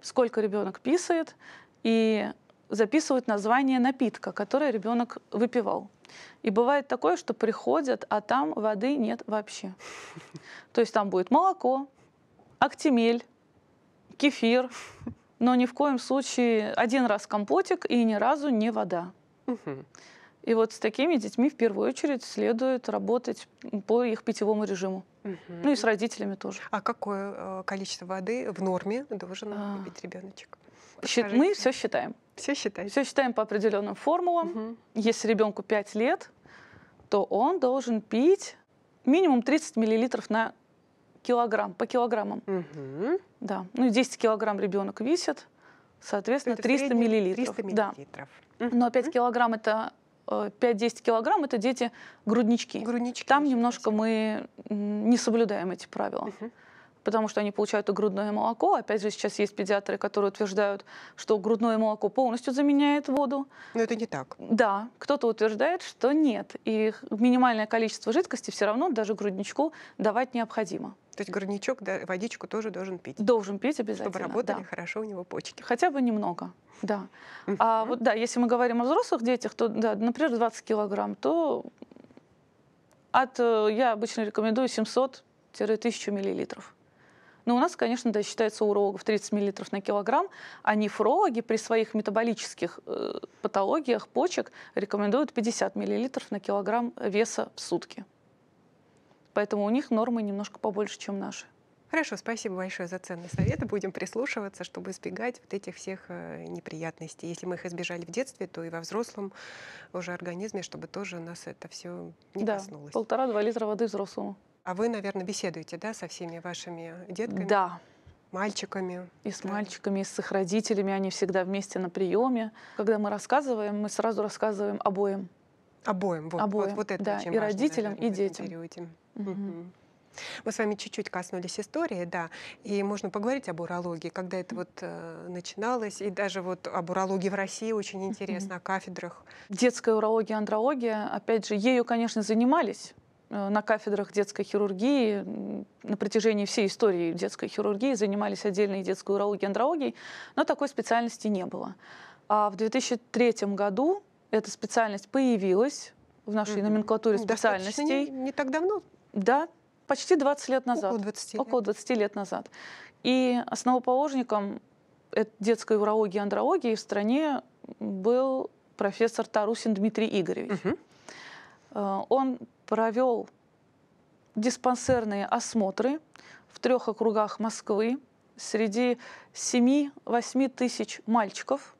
сколько ребенок писает, и записывают название напитка, который ребенок выпивал. И бывает такое, что приходят, а там воды нет вообще. То есть там будет молоко, актимель, кефир, но ни в коем случае один раз компотик и ни разу не вода. Угу. И вот с такими детьми в первую очередь следует работать по их питьевому режиму. Угу. Ну и с родителями тоже. А какое э, количество воды в норме должен а... пить ребеночек? Расскажите. Мы все считаем. Все считаем. Все считаем по определенным формулам. Угу. Если ребенку 5 лет, то он должен пить минимум 30 миллилитров на килограмм, по килограммам. Угу. Да. Ну и 10 килограмм ребенок весит, соответственно, 300 миллилитров. 300 миллилитров. Да. Угу. Но 5 килограмм это 5-10 э, килограмм, это дети груднички. груднички Там немножко мы не соблюдаем эти правила. Угу потому что они получают и грудное молоко. Опять же, сейчас есть педиатры, которые утверждают, что грудное молоко полностью заменяет воду. Но это не так. Да, кто-то утверждает, что нет. И минимальное количество жидкости все равно даже грудничку давать необходимо. То есть грудничок да, водичку тоже должен пить. Должен пить обязательно. Чтобы работали да. хорошо у него почки. Хотя бы немного, да. А вот да, если мы говорим о взрослых детях, то, да, например, 20 килограмм, то от, э, я обычно рекомендую 700-1000 миллилитров. Но ну, у нас, конечно, да, считается урологов 30 мл на килограмм, а нефрологи при своих метаболических э, патологиях почек рекомендуют 50 мл на килограмм веса в сутки. Поэтому у них нормы немножко побольше, чем наши. Хорошо, спасибо большое за ценные советы. Будем прислушиваться, чтобы избегать вот этих всех э, неприятностей. Если мы их избежали в детстве, то и во взрослом уже организме, чтобы тоже нас это все не да, коснулось. Полтора-два литра воды взрослому. А вы, наверное, беседуете, да, со всеми вашими детками? Да. Мальчиками. И с да. мальчиками, и с их родителями. Они всегда вместе на приеме. Когда мы рассказываем, мы сразу рассказываем обоим. Обоим, вот, обоим. вот, вот это да. очень И важно, родителям, и детям. Угу. Мы с вами чуть-чуть коснулись истории, да, и можно поговорить об урологии, когда это вот э, начиналось, и даже вот об урологии в России очень интересно, mm о кафедрах. Детская урология, андрология, опять же, ею, конечно, занимались, Э, на кафедрах детской хирургии на протяжении всей истории детской хирургии занимались отдельно и детской урологией, и андрологией, но такой специальности не было. А в 2003 году эта специальность появилась в нашей mm-hmm. номенклатуре ну, специальностей. Не, не так давно? Да, почти 20 лет назад. Около 20 лет. Около 20 лет назад. И основоположником э, детской урологии и андрологии в стране был профессор Тарусин Дмитрий Игоревич. Угу. Он провел диспансерные осмотры в трех округах Москвы среди 7-8 тысяч мальчиков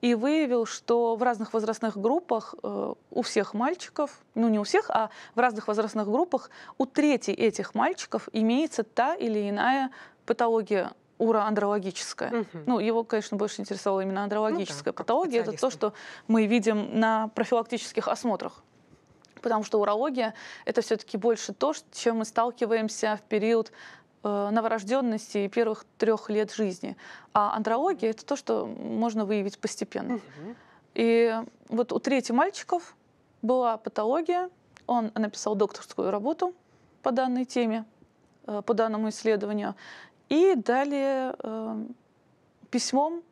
и выявил, что в разных возрастных группах э, у всех мальчиков, ну не у всех, а в разных возрастных группах у трети этих мальчиков имеется та или иная патология уроандрологическая. Угу. Ну, его, конечно, больше интересовала именно андрологическая ну, да, патология. Это то, что мы видим на профилактических осмотрах потому что урология — это все-таки больше то, с чем мы сталкиваемся в период э, новорожденности и первых трех лет жизни. А андрология — это то, что можно выявить постепенно. И вот у трети мальчиков была патология, он написал докторскую работу по данной теме, э, по данному исследованию, и далее э, письмом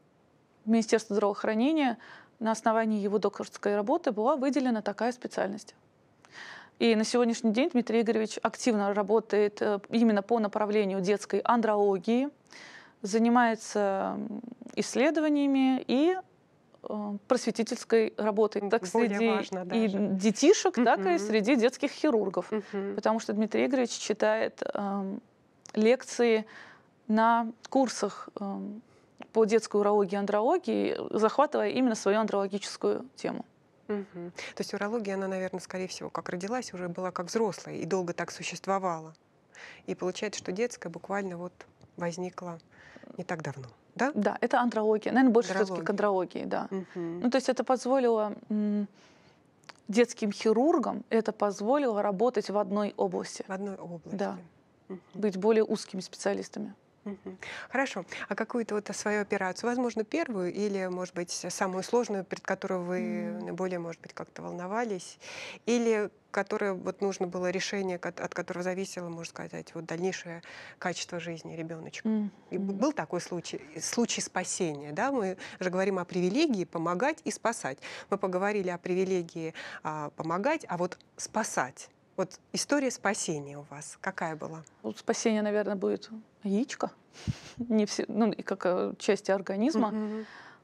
в Министерство здравоохранения на основании его докторской работы была выделена такая специальность. И на сегодняшний день Дмитрий Игоревич активно работает э, именно по направлению детской андрологии, занимается исследованиями и э, просветительской работой, так Более среди и детишек, uh так и среди детских хирургов, потому что Дмитрий Игоревич читает э, лекции на курсах э, по детской урологии и андрологии, захватывая именно свою андрологическую тему. То есть урология, она, наверное, скорее всего, как родилась, уже была как взрослая и долго так существовала. И получается, что детская буквально вот возникла не так давно. Да? Да, это андрология. Наверное, больше все-таки к андрологии, да. Угу. Ну, то есть это позволило детским хирургам, это позволило работать в одной области. В одной области. Да. Угу. Быть более узкими специалистами. Хорошо. А какую-то вот свою операцию, возможно, первую или, может быть, самую сложную, перед которой вы более, может быть, как-то волновались, или которое вот нужно было решение, от которого зависело, можно сказать, вот дальнейшее качество жизни ребеночка. Mm. И был такой случай, э, случай спасения, да? Мы же говорим о привилегии помогать и спасать. Мы поговорили о привилегии а, помогать, а вот спасать вот история спасения у вас какая была? Спасение, наверное, будет яичко, *laughs* не все, ну и как э, части организма.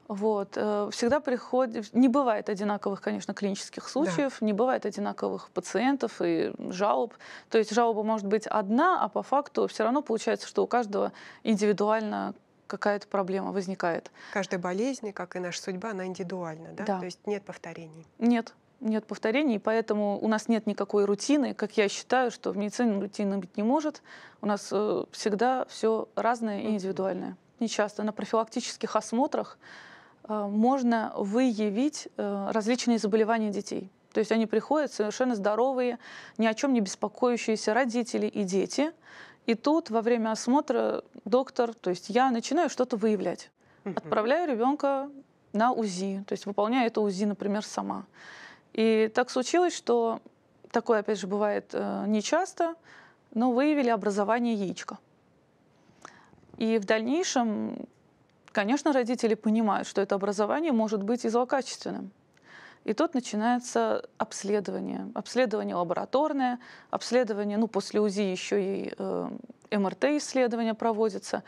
Вот. Э, всегда приходит, не бывает одинаковых, конечно, клинических случаев, да. не бывает одинаковых пациентов и жалоб. То есть жалоба может быть одна, а по факту все равно получается, что у каждого индивидуально какая-то проблема возникает. Каждая болезнь, как и наша судьба, она индивидуальна, да? да. То есть нет повторений. Нет нет повторений, поэтому у нас нет никакой рутины, как я считаю, что в медицине рутины быть не может. У нас э, всегда все разное и индивидуальное. Нечасто на профилактических осмотрах э, можно выявить э, различные заболевания детей. То есть они приходят совершенно здоровые, ни о чем не беспокоящиеся родители и дети. И тут во время осмотра доктор, то есть я начинаю что-то выявлять. Отправляю ребенка на УЗИ, то есть выполняю это УЗИ, например, сама. И так случилось, что такое, опять же, бывает э, нечасто, но выявили образование яичка. И в дальнейшем, конечно, родители понимают, что это образование может быть и злокачественным. И тут начинается обследование. Обследование лабораторное, обследование, ну, после УЗИ еще и э, мрт исследование проводится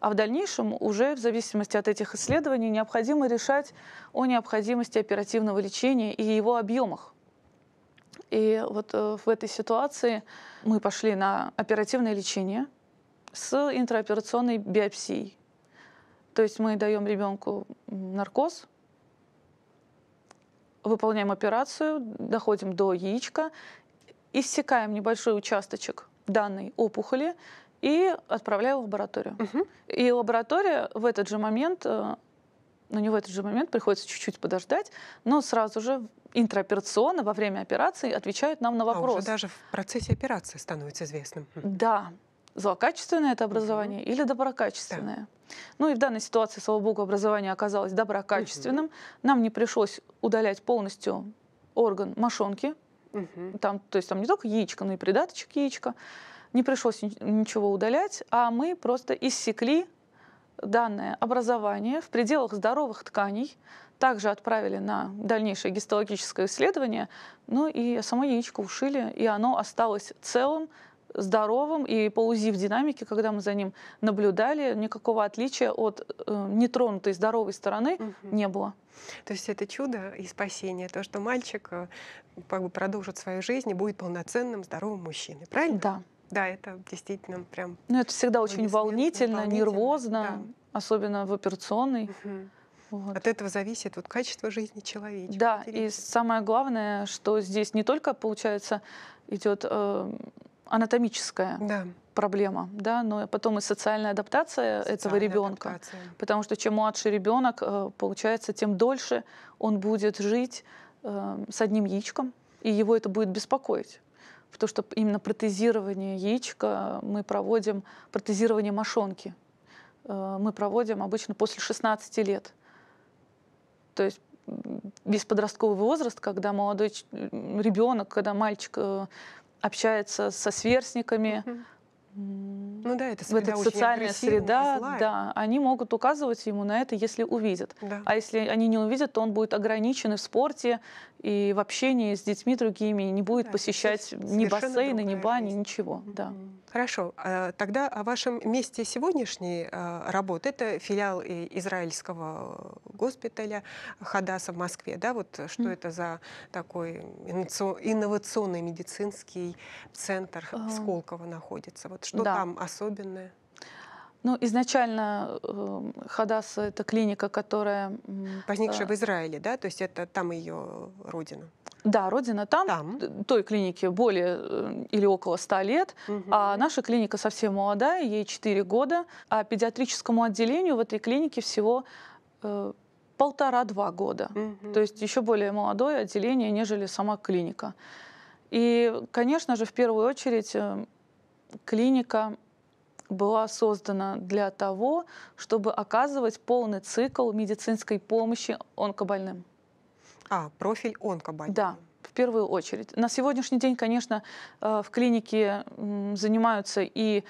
а в дальнейшем уже в зависимости от этих исследований необходимо решать о необходимости оперативного лечения и его объемах. И вот э, в этой ситуации мы пошли на оперативное лечение с интраоперационной биопсией. То есть мы даем ребенку наркоз, выполняем операцию, доходим до яичка, иссекаем небольшой участочек данной опухоли и отправляю в лабораторию. Угу. И лаборатория в этот же момент э, но ну, не в этот же момент, приходится чуть-чуть подождать, но сразу же интраоперационно во время операции отвечают нам на вопрос. А уже даже в процессе операции становится известным. Да, злокачественное это образование угу. или доброкачественное. Да. Ну и в данной ситуации, слава богу, образование оказалось доброкачественным. Угу. Нам не пришлось удалять полностью орган мошонки. Угу. Там, то есть там не только яичко, но и придаточек яичка не пришлось ничего удалять, а мы просто иссекли данное образование в пределах здоровых тканей, также отправили на дальнейшее гистологическое исследование, ну и само яичко ушили, и оно осталось целым, здоровым, и полузив УЗИ в динамике, когда мы за ним наблюдали, никакого отличия от э, нетронутой здоровой стороны угу. не было. То есть это чудо и спасение, то, что мальчик э, как бы продолжит свою жизнь и будет полноценным здоровым мужчиной, правильно? Да. Да, это действительно прям... Ну, это всегда очень волнительно, волнительно нервозно, да. особенно в операционной. Угу. Вот. От этого зависит вот качество жизни человека. Да, Интересно. и самое главное, что здесь не только, получается, идет э, анатомическая да. проблема, да, но потом и социальная адаптация социальная этого ребенка. Адаптация. Потому что чем младше ребенок, э, получается, тем дольше он будет жить э, с одним яичком, и его это будет беспокоить. Потому что именно протезирование яичка мы проводим, протезирование мошонки э, мы проводим обычно после 16 лет. То есть весь подростковый возраст, когда молодой ребенок, когда мальчик э, общается со сверстниками, mm-hmm. Ну да, это среда это социальная среда, да, они могут указывать ему на это, если увидят. Да. А если они не увидят, то он будет ограничен и в спорте, и в общении с детьми другими не будет да, посещать ни бассейны, ни бани, жизнь. ничего. Mm-hmm. Да. Хорошо. А, тогда о вашем месте сегодняшней а, работы. Это филиал э, израильского госпиталя Хадаса в Москве. Да? Вот что mm-hmm. это за такой инновационный медицинский центр в Сколково находится? Вот что да. там особенное? Ну, изначально э, эм, Хадас — это клиника, которая... Возникшая э, в Израиле, да? То есть это там ее родина? Да, родина там, там. той клинике более э, или около 100 лет, угу. а наша клиника совсем молодая, ей 4 года, а педиатрическому отделению в этой клинике всего э, полтора-два года. Угу. То есть еще более молодое отделение, нежели сама клиника. И, конечно же, в первую очередь эм, клиника была создана для того, чтобы оказывать полный цикл медицинской помощи онкобольным. А, профиль онкобольным. Да, в первую очередь. На сегодняшний день, конечно, э, в клинике занимаются и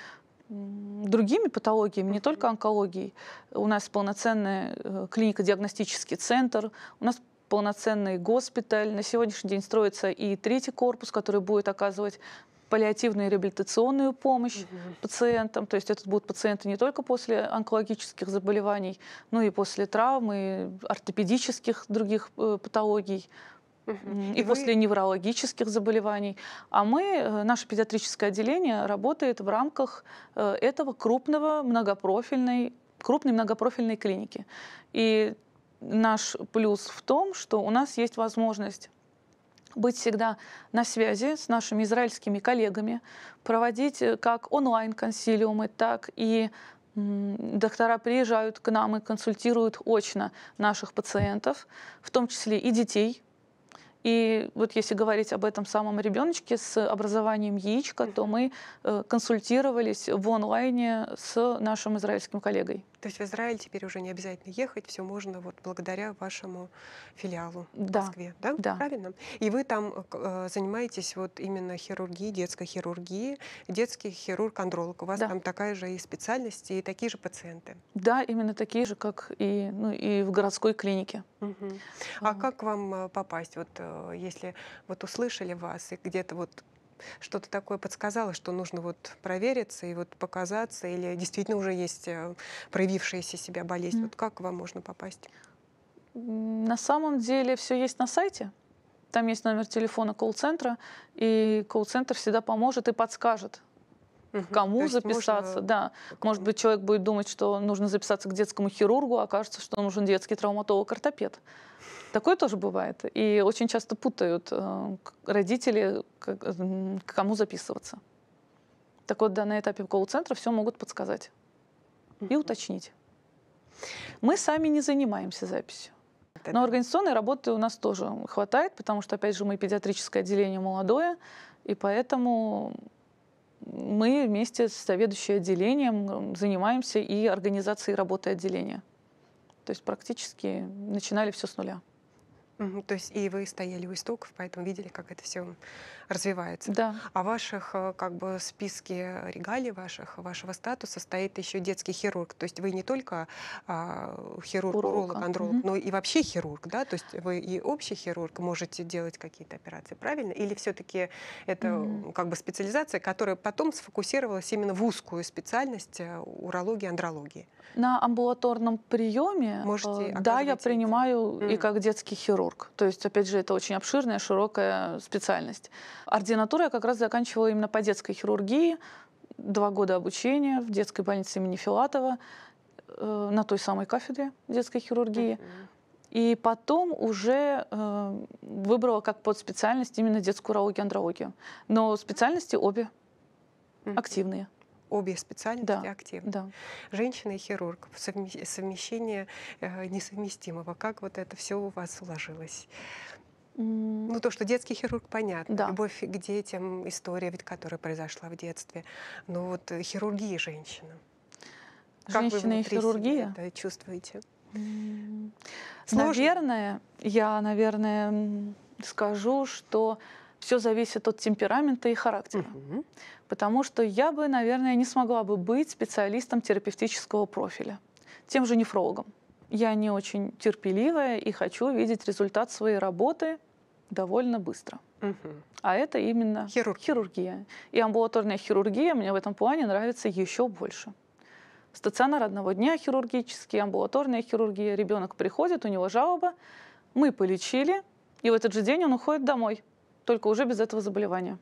другими патологиями, не только онкологией. У нас полноценный э, клинико-диагностический центр, у нас полноценный госпиталь. На сегодняшний день строится и третий корпус, который будет оказывать паллиативную и реабилитационную помощь угу. пациентам. То есть это будут пациенты не только после онкологических заболеваний, но и после травмы, ортопедических других э, патологий. И, и после неврологических заболеваний. А мы, э, наше педиатрическое отделение работает в рамках э, этого крупного многопрофильной, крупной многопрофильной клиники. И наш плюс в том, что у нас есть возможность быть всегда на связи с нашими израильскими коллегами, проводить э, как онлайн-консилиумы, так и доктора приезжают к нам и консультируют очно наших пациентов, в том числе и детей. И вот если говорить об этом самом ребеночке с образованием яичка, то мы э, консультировались в онлайне с нашим израильским коллегой. То есть в Израиль теперь уже не обязательно ехать, все можно вот благодаря вашему филиалу да. в Москве, да? да? Правильно? И вы там э, э, занимаетесь вот именно хирургией, детской хирургией, детский хирург-андролог. У вас да. там такая же и специальность, и такие же пациенты. Да, именно такие же, как и, ну, и в городской клинике. Угу. А как вам э, попасть? Вот э, если вот услышали вас и где-то вот что-то такое подсказало, что нужно вот провериться и вот показаться, или действительно уже есть э, проявившаяся себя болезнь? Mm. Вот как вам можно попасть? На самом деле все есть на сайте. Там есть номер телефона колл-центра, и колл-центр всегда поможет и подскажет, к кому То записаться, можно... да. Может быть, человек будет думать, что нужно записаться к детскому хирургу, а окажется, что нужен детский травматолог-ортопед. Такое тоже бывает. И очень часто путают э, родители, к кому записываться. Так вот, да, на этапе колл-центра все могут подсказать и уточнить. Мы сами не занимаемся записью. Но организационной работы у нас тоже хватает, потому что, опять же, мы педиатрическое отделение молодое, и поэтому мы вместе с заведующим отделением занимаемся и организацией работы отделения. То есть практически начинали все с нуля то есть и вы стояли у истоков, поэтому видели, как это все развивается. Да. А ваших э, как бы списке регалий ваших, вашего статуса стоит еще детский хирург. То есть вы не только а, хирург, уролог, уролог андролог, угу. но и вообще хирург, да? То есть вы и общий хирург можете делать какие-то операции, правильно? Или все-таки это угу. как бы специализация, которая потом сфокусировалась именно в узкую специальность э, урологии, андрологии? На амбулаторном приеме, э, Можете да, я принимаю mm. и как детский хирург. То есть, опять же, это очень обширная, широкая специальность. Ординатуру я как раз заканчивала именно по детской хирургии. Два года обучения в детской больнице имени Филатова э, на той самой кафедре детской хирургии. И потом уже э, выбрала как под специальность именно детскую урологию, андрологию. Но специальности обе активные обе специальности да, активны. Да. Женщина и хирург, совмещение э, несовместимого. Как вот это все у вас уложилось ну, то, что детский хирург, понятно. Да. Любовь к детям, история, ведь которая произошла в детстве. Но вот э, хирургия женщина. Женщина и хирургия? это чувствуете? Сложно? Наверное, я, наверное, скажу, что все зависит от темперамента и характера. Угу. Потому что я бы, наверное, не смогла бы быть специалистом терапевтического профиля, тем же нефрологом. Я не очень терпеливая и хочу видеть результат своей работы довольно быстро. Угу. А это именно Хирург. хирургия. И амбулаторная хирургия мне в этом плане нравится еще больше. Стационар одного дня хирургический, амбулаторная хирургия. Ребенок приходит, у него жалоба, мы полечили, и в этот же день он уходит домой, только уже без этого заболевания.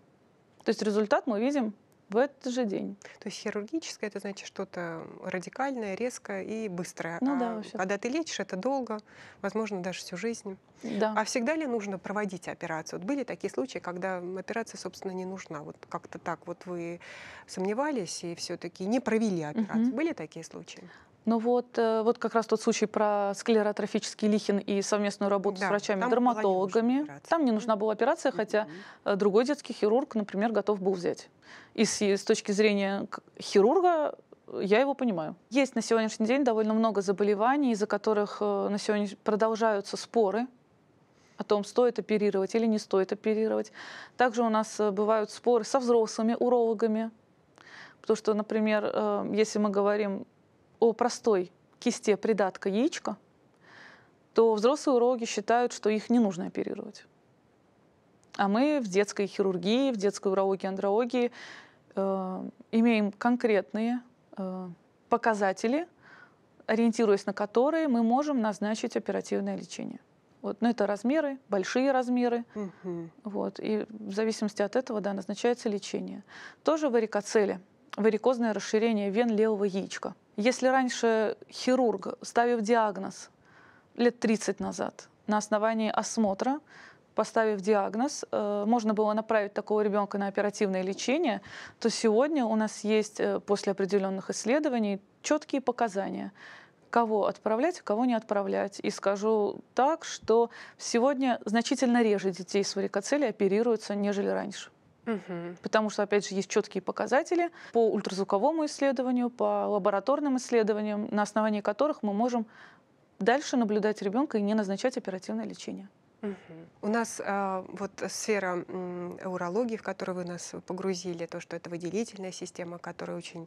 То есть результат мы видим в этот же день. То есть хирургическое это значит что-то радикальное, резкое и быстрое. Ну, а да, когда ты лечишь, это долго, возможно, даже всю жизнь. Да. А всегда ли нужно проводить операцию? Вот были такие случаи, когда операция, собственно, не нужна. Вот как-то так вот вы сомневались и все-таки не провели операцию. Угу. Были такие случаи? Ну вот, э, вот как раз тот случай про склеротрофический лихин и совместную работу да, с врачами-дерматологами. Там, там не нужна была операция, хотя mm-hmm. другой детский хирург, например, готов был взять. И с, с точки зрения хирурга э, я его понимаю. Есть на сегодняшний день довольно много заболеваний, из-за которых на сегодня продолжаются споры о том, стоит оперировать или не стоит оперировать. Также у нас бывают споры со взрослыми урологами, потому что, например, если мы говорим о простой кисте придатка яичка, то взрослые урологи считают, что их не нужно оперировать. А мы в детской хирургии, в детской урологии, андрологии э, имеем конкретные э, показатели, ориентируясь на которые мы можем назначить оперативное лечение. Вот, но это размеры, большие размеры. Угу. Вот, и в зависимости от этого да, назначается лечение. Тоже варикоцели, варикозное расширение вен левого яичка – если раньше хирург, ставив диагноз лет 30 назад, на основании осмотра, поставив диагноз, э, можно было направить такого ребенка на оперативное лечение, то сегодня у нас есть э, после определенных исследований четкие показания, кого отправлять, а кого не отправлять. И скажу так, что сегодня значительно реже детей с варикоцелей оперируются, нежели раньше. Угу. Потому что, опять же, есть четкие показатели по ультразвуковому исследованию, по лабораторным исследованиям, на основании которых мы можем дальше наблюдать ребенка и не назначать оперативное лечение. У нас э, вот сфера э, урологии, в которую вы нас погрузили, то, что это выделительная система, которая очень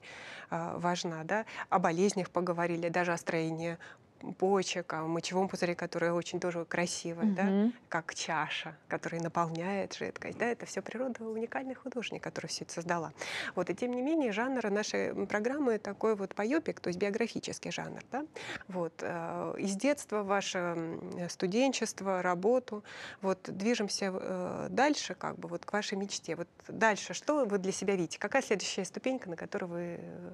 э, важна, да, о болезнях поговорили, даже о строении почек, о а мочевом пузыре, который очень тоже красиво, угу. да, как чаша, которая наполняет жидкость. Да, это все природа уникальный художник, который все это создала. Вот, и тем не менее, жанр нашей программы такой вот поёпик, то есть биографический жанр. Да? Вот, э, из детства ваше студенчество, работу. Вот, движемся э, дальше, как бы, вот к вашей мечте. Вот дальше, что вы для себя видите? Какая следующая ступенька, на которую вы э,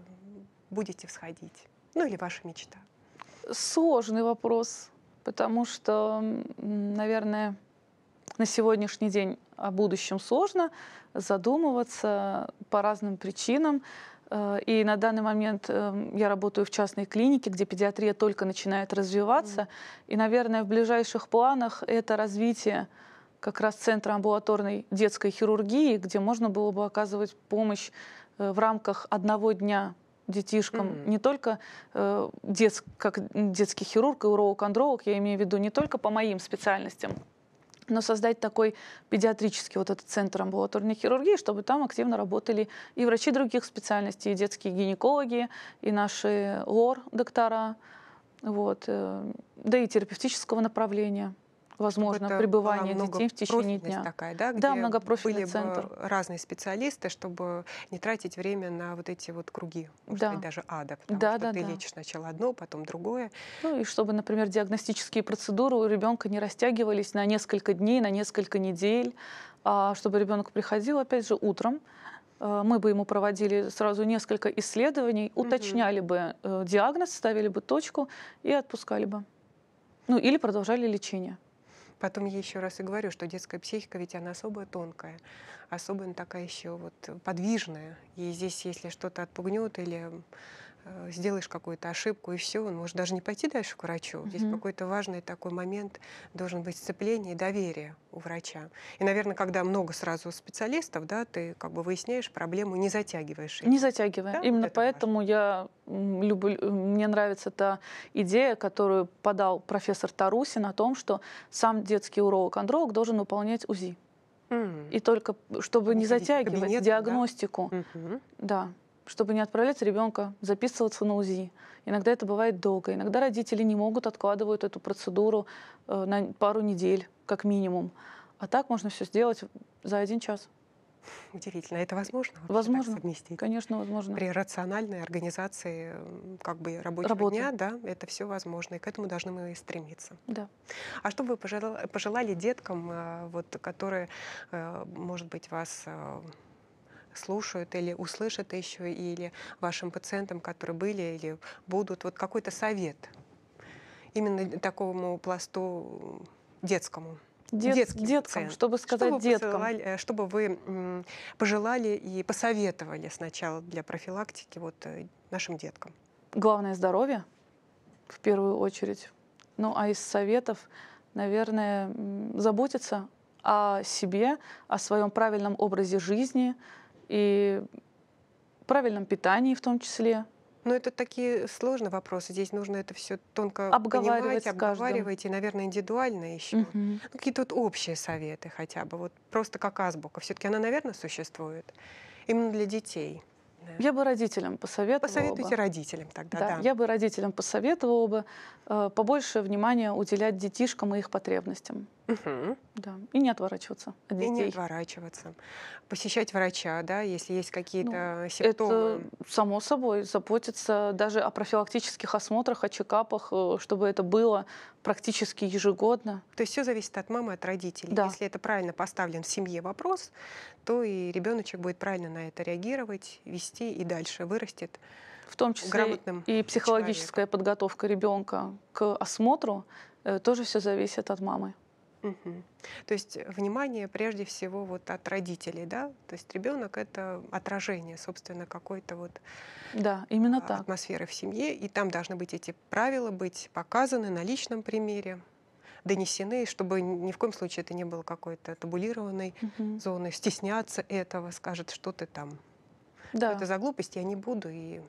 будете всходить? Ну или ваша мечта? Сложный вопрос, потому что, наверное, на сегодняшний день о будущем сложно задумываться по разным причинам. Э, и на данный момент э, я работаю в частной клинике, где педиатрия только начинает развиваться. И, наверное, в ближайших планах это развитие как раз центра амбулаторной детской хирургии, где можно было бы оказывать помощь э, в рамках одного дня детишкам, mm-hmm. не только э, детс, как детский хирург и уролог-андролог, я имею в виду не только по моим специальностям, но создать такой педиатрический вот этот центр амбулаторной хирургии, чтобы там активно работали и врачи других специальностей, и детские гинекологи, и наши лор-доктора, вот, э, да и терапевтического направления возможно, пребывание детей в течение дня. Такая, да, да, многопрофильный были центр. Бы разные специалисты, чтобы не тратить время на вот эти вот круги, может да. быть, даже ада, потому да, что да, ты да. лечишь сначала одно, потом другое. Ну и чтобы, например, диагностические процедуры у ребенка не растягивались на несколько дней, на несколько недель, а чтобы ребенок приходил, опять же, утром, э, мы бы ему проводили сразу несколько исследований, уточняли бы э, диагноз, ставили бы точку и отпускали бы. Ну или продолжали лечение. Потом я еще раз и говорю, что детская психика ведь она особо тонкая, особенно такая еще вот подвижная. И здесь, если что-то отпугнет или Э, сделаешь какую-то ошибку, и все, он может даже не пойти дальше к врачу. Mm -hmm. Здесь какой-то важный такой момент должен быть сцепление и доверие у врача. И, наверное, когда много сразу специалистов, да, ты как бы выясняешь проблему, не затягиваешь. Ее. Не затягивая. Да? Именно вот поэтому важно. я люблю, мне нравится эта идея, которую подал профессор Тарусин о том, что сам детский уролог-андролог должен выполнять УЗИ. Mm. -hmm. И только чтобы не, не затягивать диагностику. Да? Mm -hmm. да чтобы не отправлять ребенка записываться на УЗИ. Иногда это бывает долго. Иногда родители не могут, откладывают эту процедуру э, на пару недель, как минимум. А так можно все сделать за один час. Удивительно. Это возможно? Возможно. совместить? Конечно, возможно. При рациональной организации как бы рабочего Работы. дня, да, это все возможно. И к этому должны мы и стремиться. Да. А что бы вы пожелали, пожелали деткам, э, вот, которые, э, может быть, вас слушают или услышат еще, или вашим пациентам, которые были или будут, вот какой-то совет именно такому пласту детскому? Дет, детским деткам, чтобы сказать чтобы деткам. Э, чтобы вы пожелали и посоветовали сначала для профилактики вот э, нашим деткам. Главное здоровье в первую очередь. Ну а из советов, наверное, заботиться о себе, о своем правильном образе жизни, и правильном питании в том числе. Но это такие сложные вопросы. Здесь нужно это все тонко обговаривать, понимать, обговаривать и, наверное, индивидуально еще. Угу. Ну, Какие-то вот общие советы хотя бы, вот просто как азбука. Все-таки она, наверное, существует именно для детей. Я бы родителям посоветовала. Посоветуйте бы. родителям тогда, да, да. Я бы родителям посоветовала бы э, побольше внимания уделять детишкам и их потребностям. Угу. Да, и не отворачиваться от детей. И не отворачиваться. Посещать врача, да, если есть какие-то ну, симптомы. Это, само собой, заботиться даже о профилактических осмотрах, о чекапах, э, чтобы это было практически ежегодно. То есть все зависит от мамы, от родителей. Да. Если это правильно поставлен в семье вопрос, то и ребеночек будет правильно на это реагировать, вести и дальше вырастет в том числе грамотным и психологическая человеком. подготовка ребенка к осмотру, э, тоже все зависит от мамы. Угу. То есть внимание прежде всего вот от родителей, да? То есть ребенок это отражение, собственно, какой-то вот да, именно а, так. атмосферы в семье, и там должны быть эти правила быть показаны на личном примере донесены, чтобы ни в коем случае это не было какой-то табулированной угу. зоны, стесняться этого, скажет, что ты там. Да. это за глупость, я не буду. И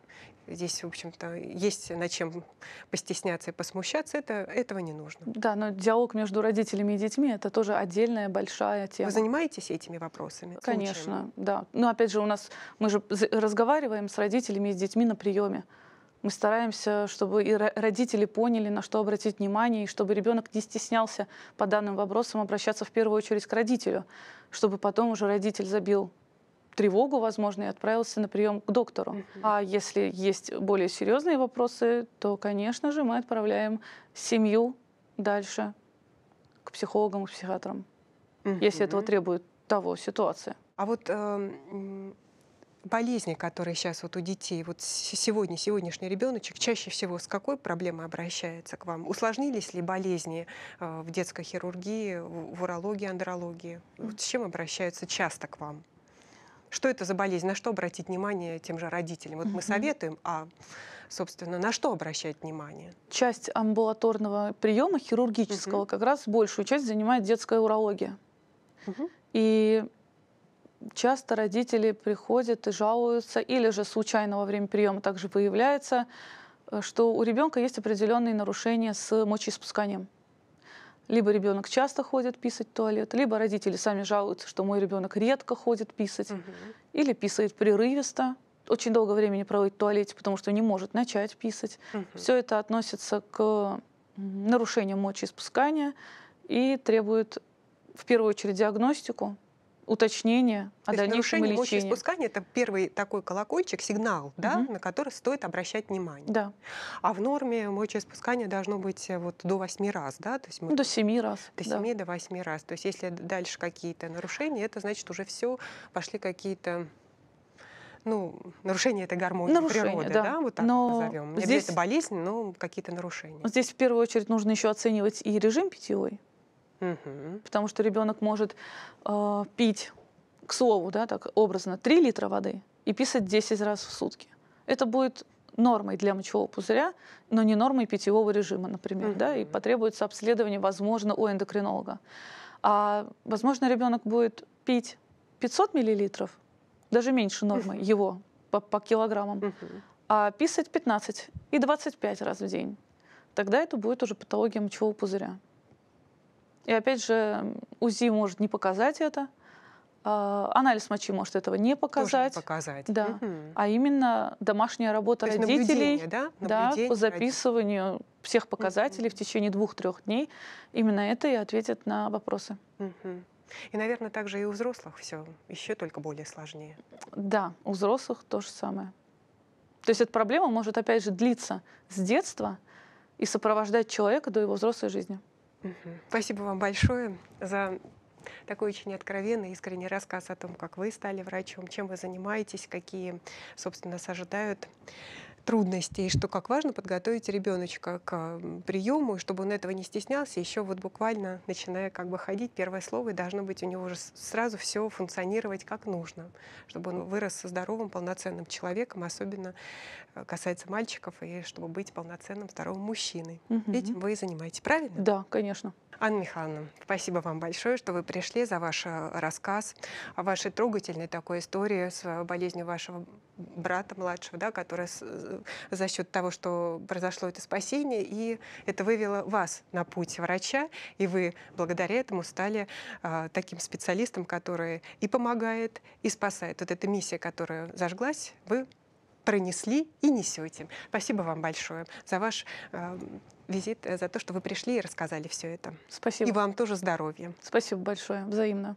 здесь, в общем-то, есть над чем постесняться и посмущаться, это, этого не нужно. Да, но диалог между родителями и детьми — это тоже отдельная большая тема. Вы занимаетесь этими вопросами? Конечно, случаями? да. Но опять же, у нас мы же разговариваем с родителями и с детьми на приеме. Мы стараемся, чтобы и родители поняли, на что обратить внимание, и чтобы ребенок не стеснялся по данным вопросам обращаться в первую очередь к родителю, чтобы потом уже родитель забил тревогу, возможно, и отправился на прием к доктору. А если есть более серьезные вопросы, то, конечно же, мы отправляем семью дальше к психологам к психиатрам, если этого требует того ситуация. А вот э, болезни, которые сейчас вот у детей, вот сегодня, сегодняшний ребеночек, чаще всего с какой проблемой обращается к вам? Усложнились ли болезни э, в детской хирургии, в, в урологии, андрологии? Вот с чем обращаются часто к вам? Что это за болезнь, на что обратить внимание тем же родителям? Вот мы советуем, а, собственно, на что обращать внимание? Часть амбулаторного приема хирургического как раз большую часть занимает детская урология. И часто родители приходят и жалуются, или же случайно во время приема также выявляется, э, что у ребенка есть определенные нарушения с мочеиспусканием. Либо ребенок часто ходит писать в туалет, либо родители сами жалуются, что мой ребенок редко ходит писать, угу. или писает прерывисто, очень долго времени проводит в туалете, потому что не может начать писать. Угу. Все это относится к нарушению мочеиспускания и требует в первую очередь диагностику, уточнение о То дальнейшем нарушение лечении. спускания – это первый такой колокольчик, сигнал, угу. да, на который стоит обращать внимание. Да. А в норме мочеиспускание должно быть э, вот до 8 раз, да? То есть мы... Ну, до 7 раз. До 7, да. до 8 раз. То есть если дальше какие-то нарушения, это значит уже все, пошли какие-то ну, нарушение этой гармонии нарушение, природы, да. да, вот так но назовем. здесь, это болезнь, но какие-то нарушения. Здесь в первую очередь нужно еще оценивать и режим питьевой. Угу. Потому что ребенок может э, пить, к слову, да, так образно, 3 литра воды и писать 10 раз в сутки. Это будет нормой для мочевого пузыря, но не нормой питьевого режима, например, угу. да, и потребуется обследование, возможно, у эндокринолога. А, возможно, ребенок будет пить 500 миллилитров, даже меньше нормы угу. его по, по килограммам, угу. а писать 15 и 25 раз в день. Тогда это будет уже патология мочевого пузыря. И опять же, УЗИ может не показать это, а, анализ мочи может этого не показать. Тоже не показать. Да. Угу. А именно домашняя работа То родителей да? Наблюдение да, по записыванию родителей. всех показателей угу. в течение двух-трех дней. Именно это и ответит на вопросы. Угу. И, наверное, также и у взрослых все еще только более сложнее. Да, у взрослых то же самое. То есть эта проблема может, опять же, длиться с детства и сопровождать человека до его взрослой жизни. Спасибо вам большое за такой очень откровенный, искренний рассказ о том, как вы стали врачом, чем вы занимаетесь, какие, собственно, нас ожидают трудностей, и что как важно подготовить ребеночка к приему, чтобы он этого не стеснялся, еще вот буквально начиная как бы ходить, первое слово, и должно быть у него уже сразу все функционировать как нужно, чтобы он вырос здоровым, полноценным человеком, особенно э, касается мальчиков, и чтобы быть полноценным здоровым мужчиной. Угу. Этим вы и занимаетесь, правильно? Да, конечно. Анна Михайловна, спасибо вам большое, что вы пришли за ваш э, рассказ о вашей трогательной такой истории с э, болезнью вашего брата младшего, да, которая э, за счет того, что произошло это спасение, и это вывело вас на путь врача, и вы благодаря этому стали э, таким специалистом, который и помогает, и спасает. Вот эта миссия, которая зажглась, вы пронесли и несете. Спасибо вам большое за ваш а, э, визит, за то, что вы пришли и рассказали все это. Спасибо. И вам тоже здоровья. Спасибо большое. Взаимно.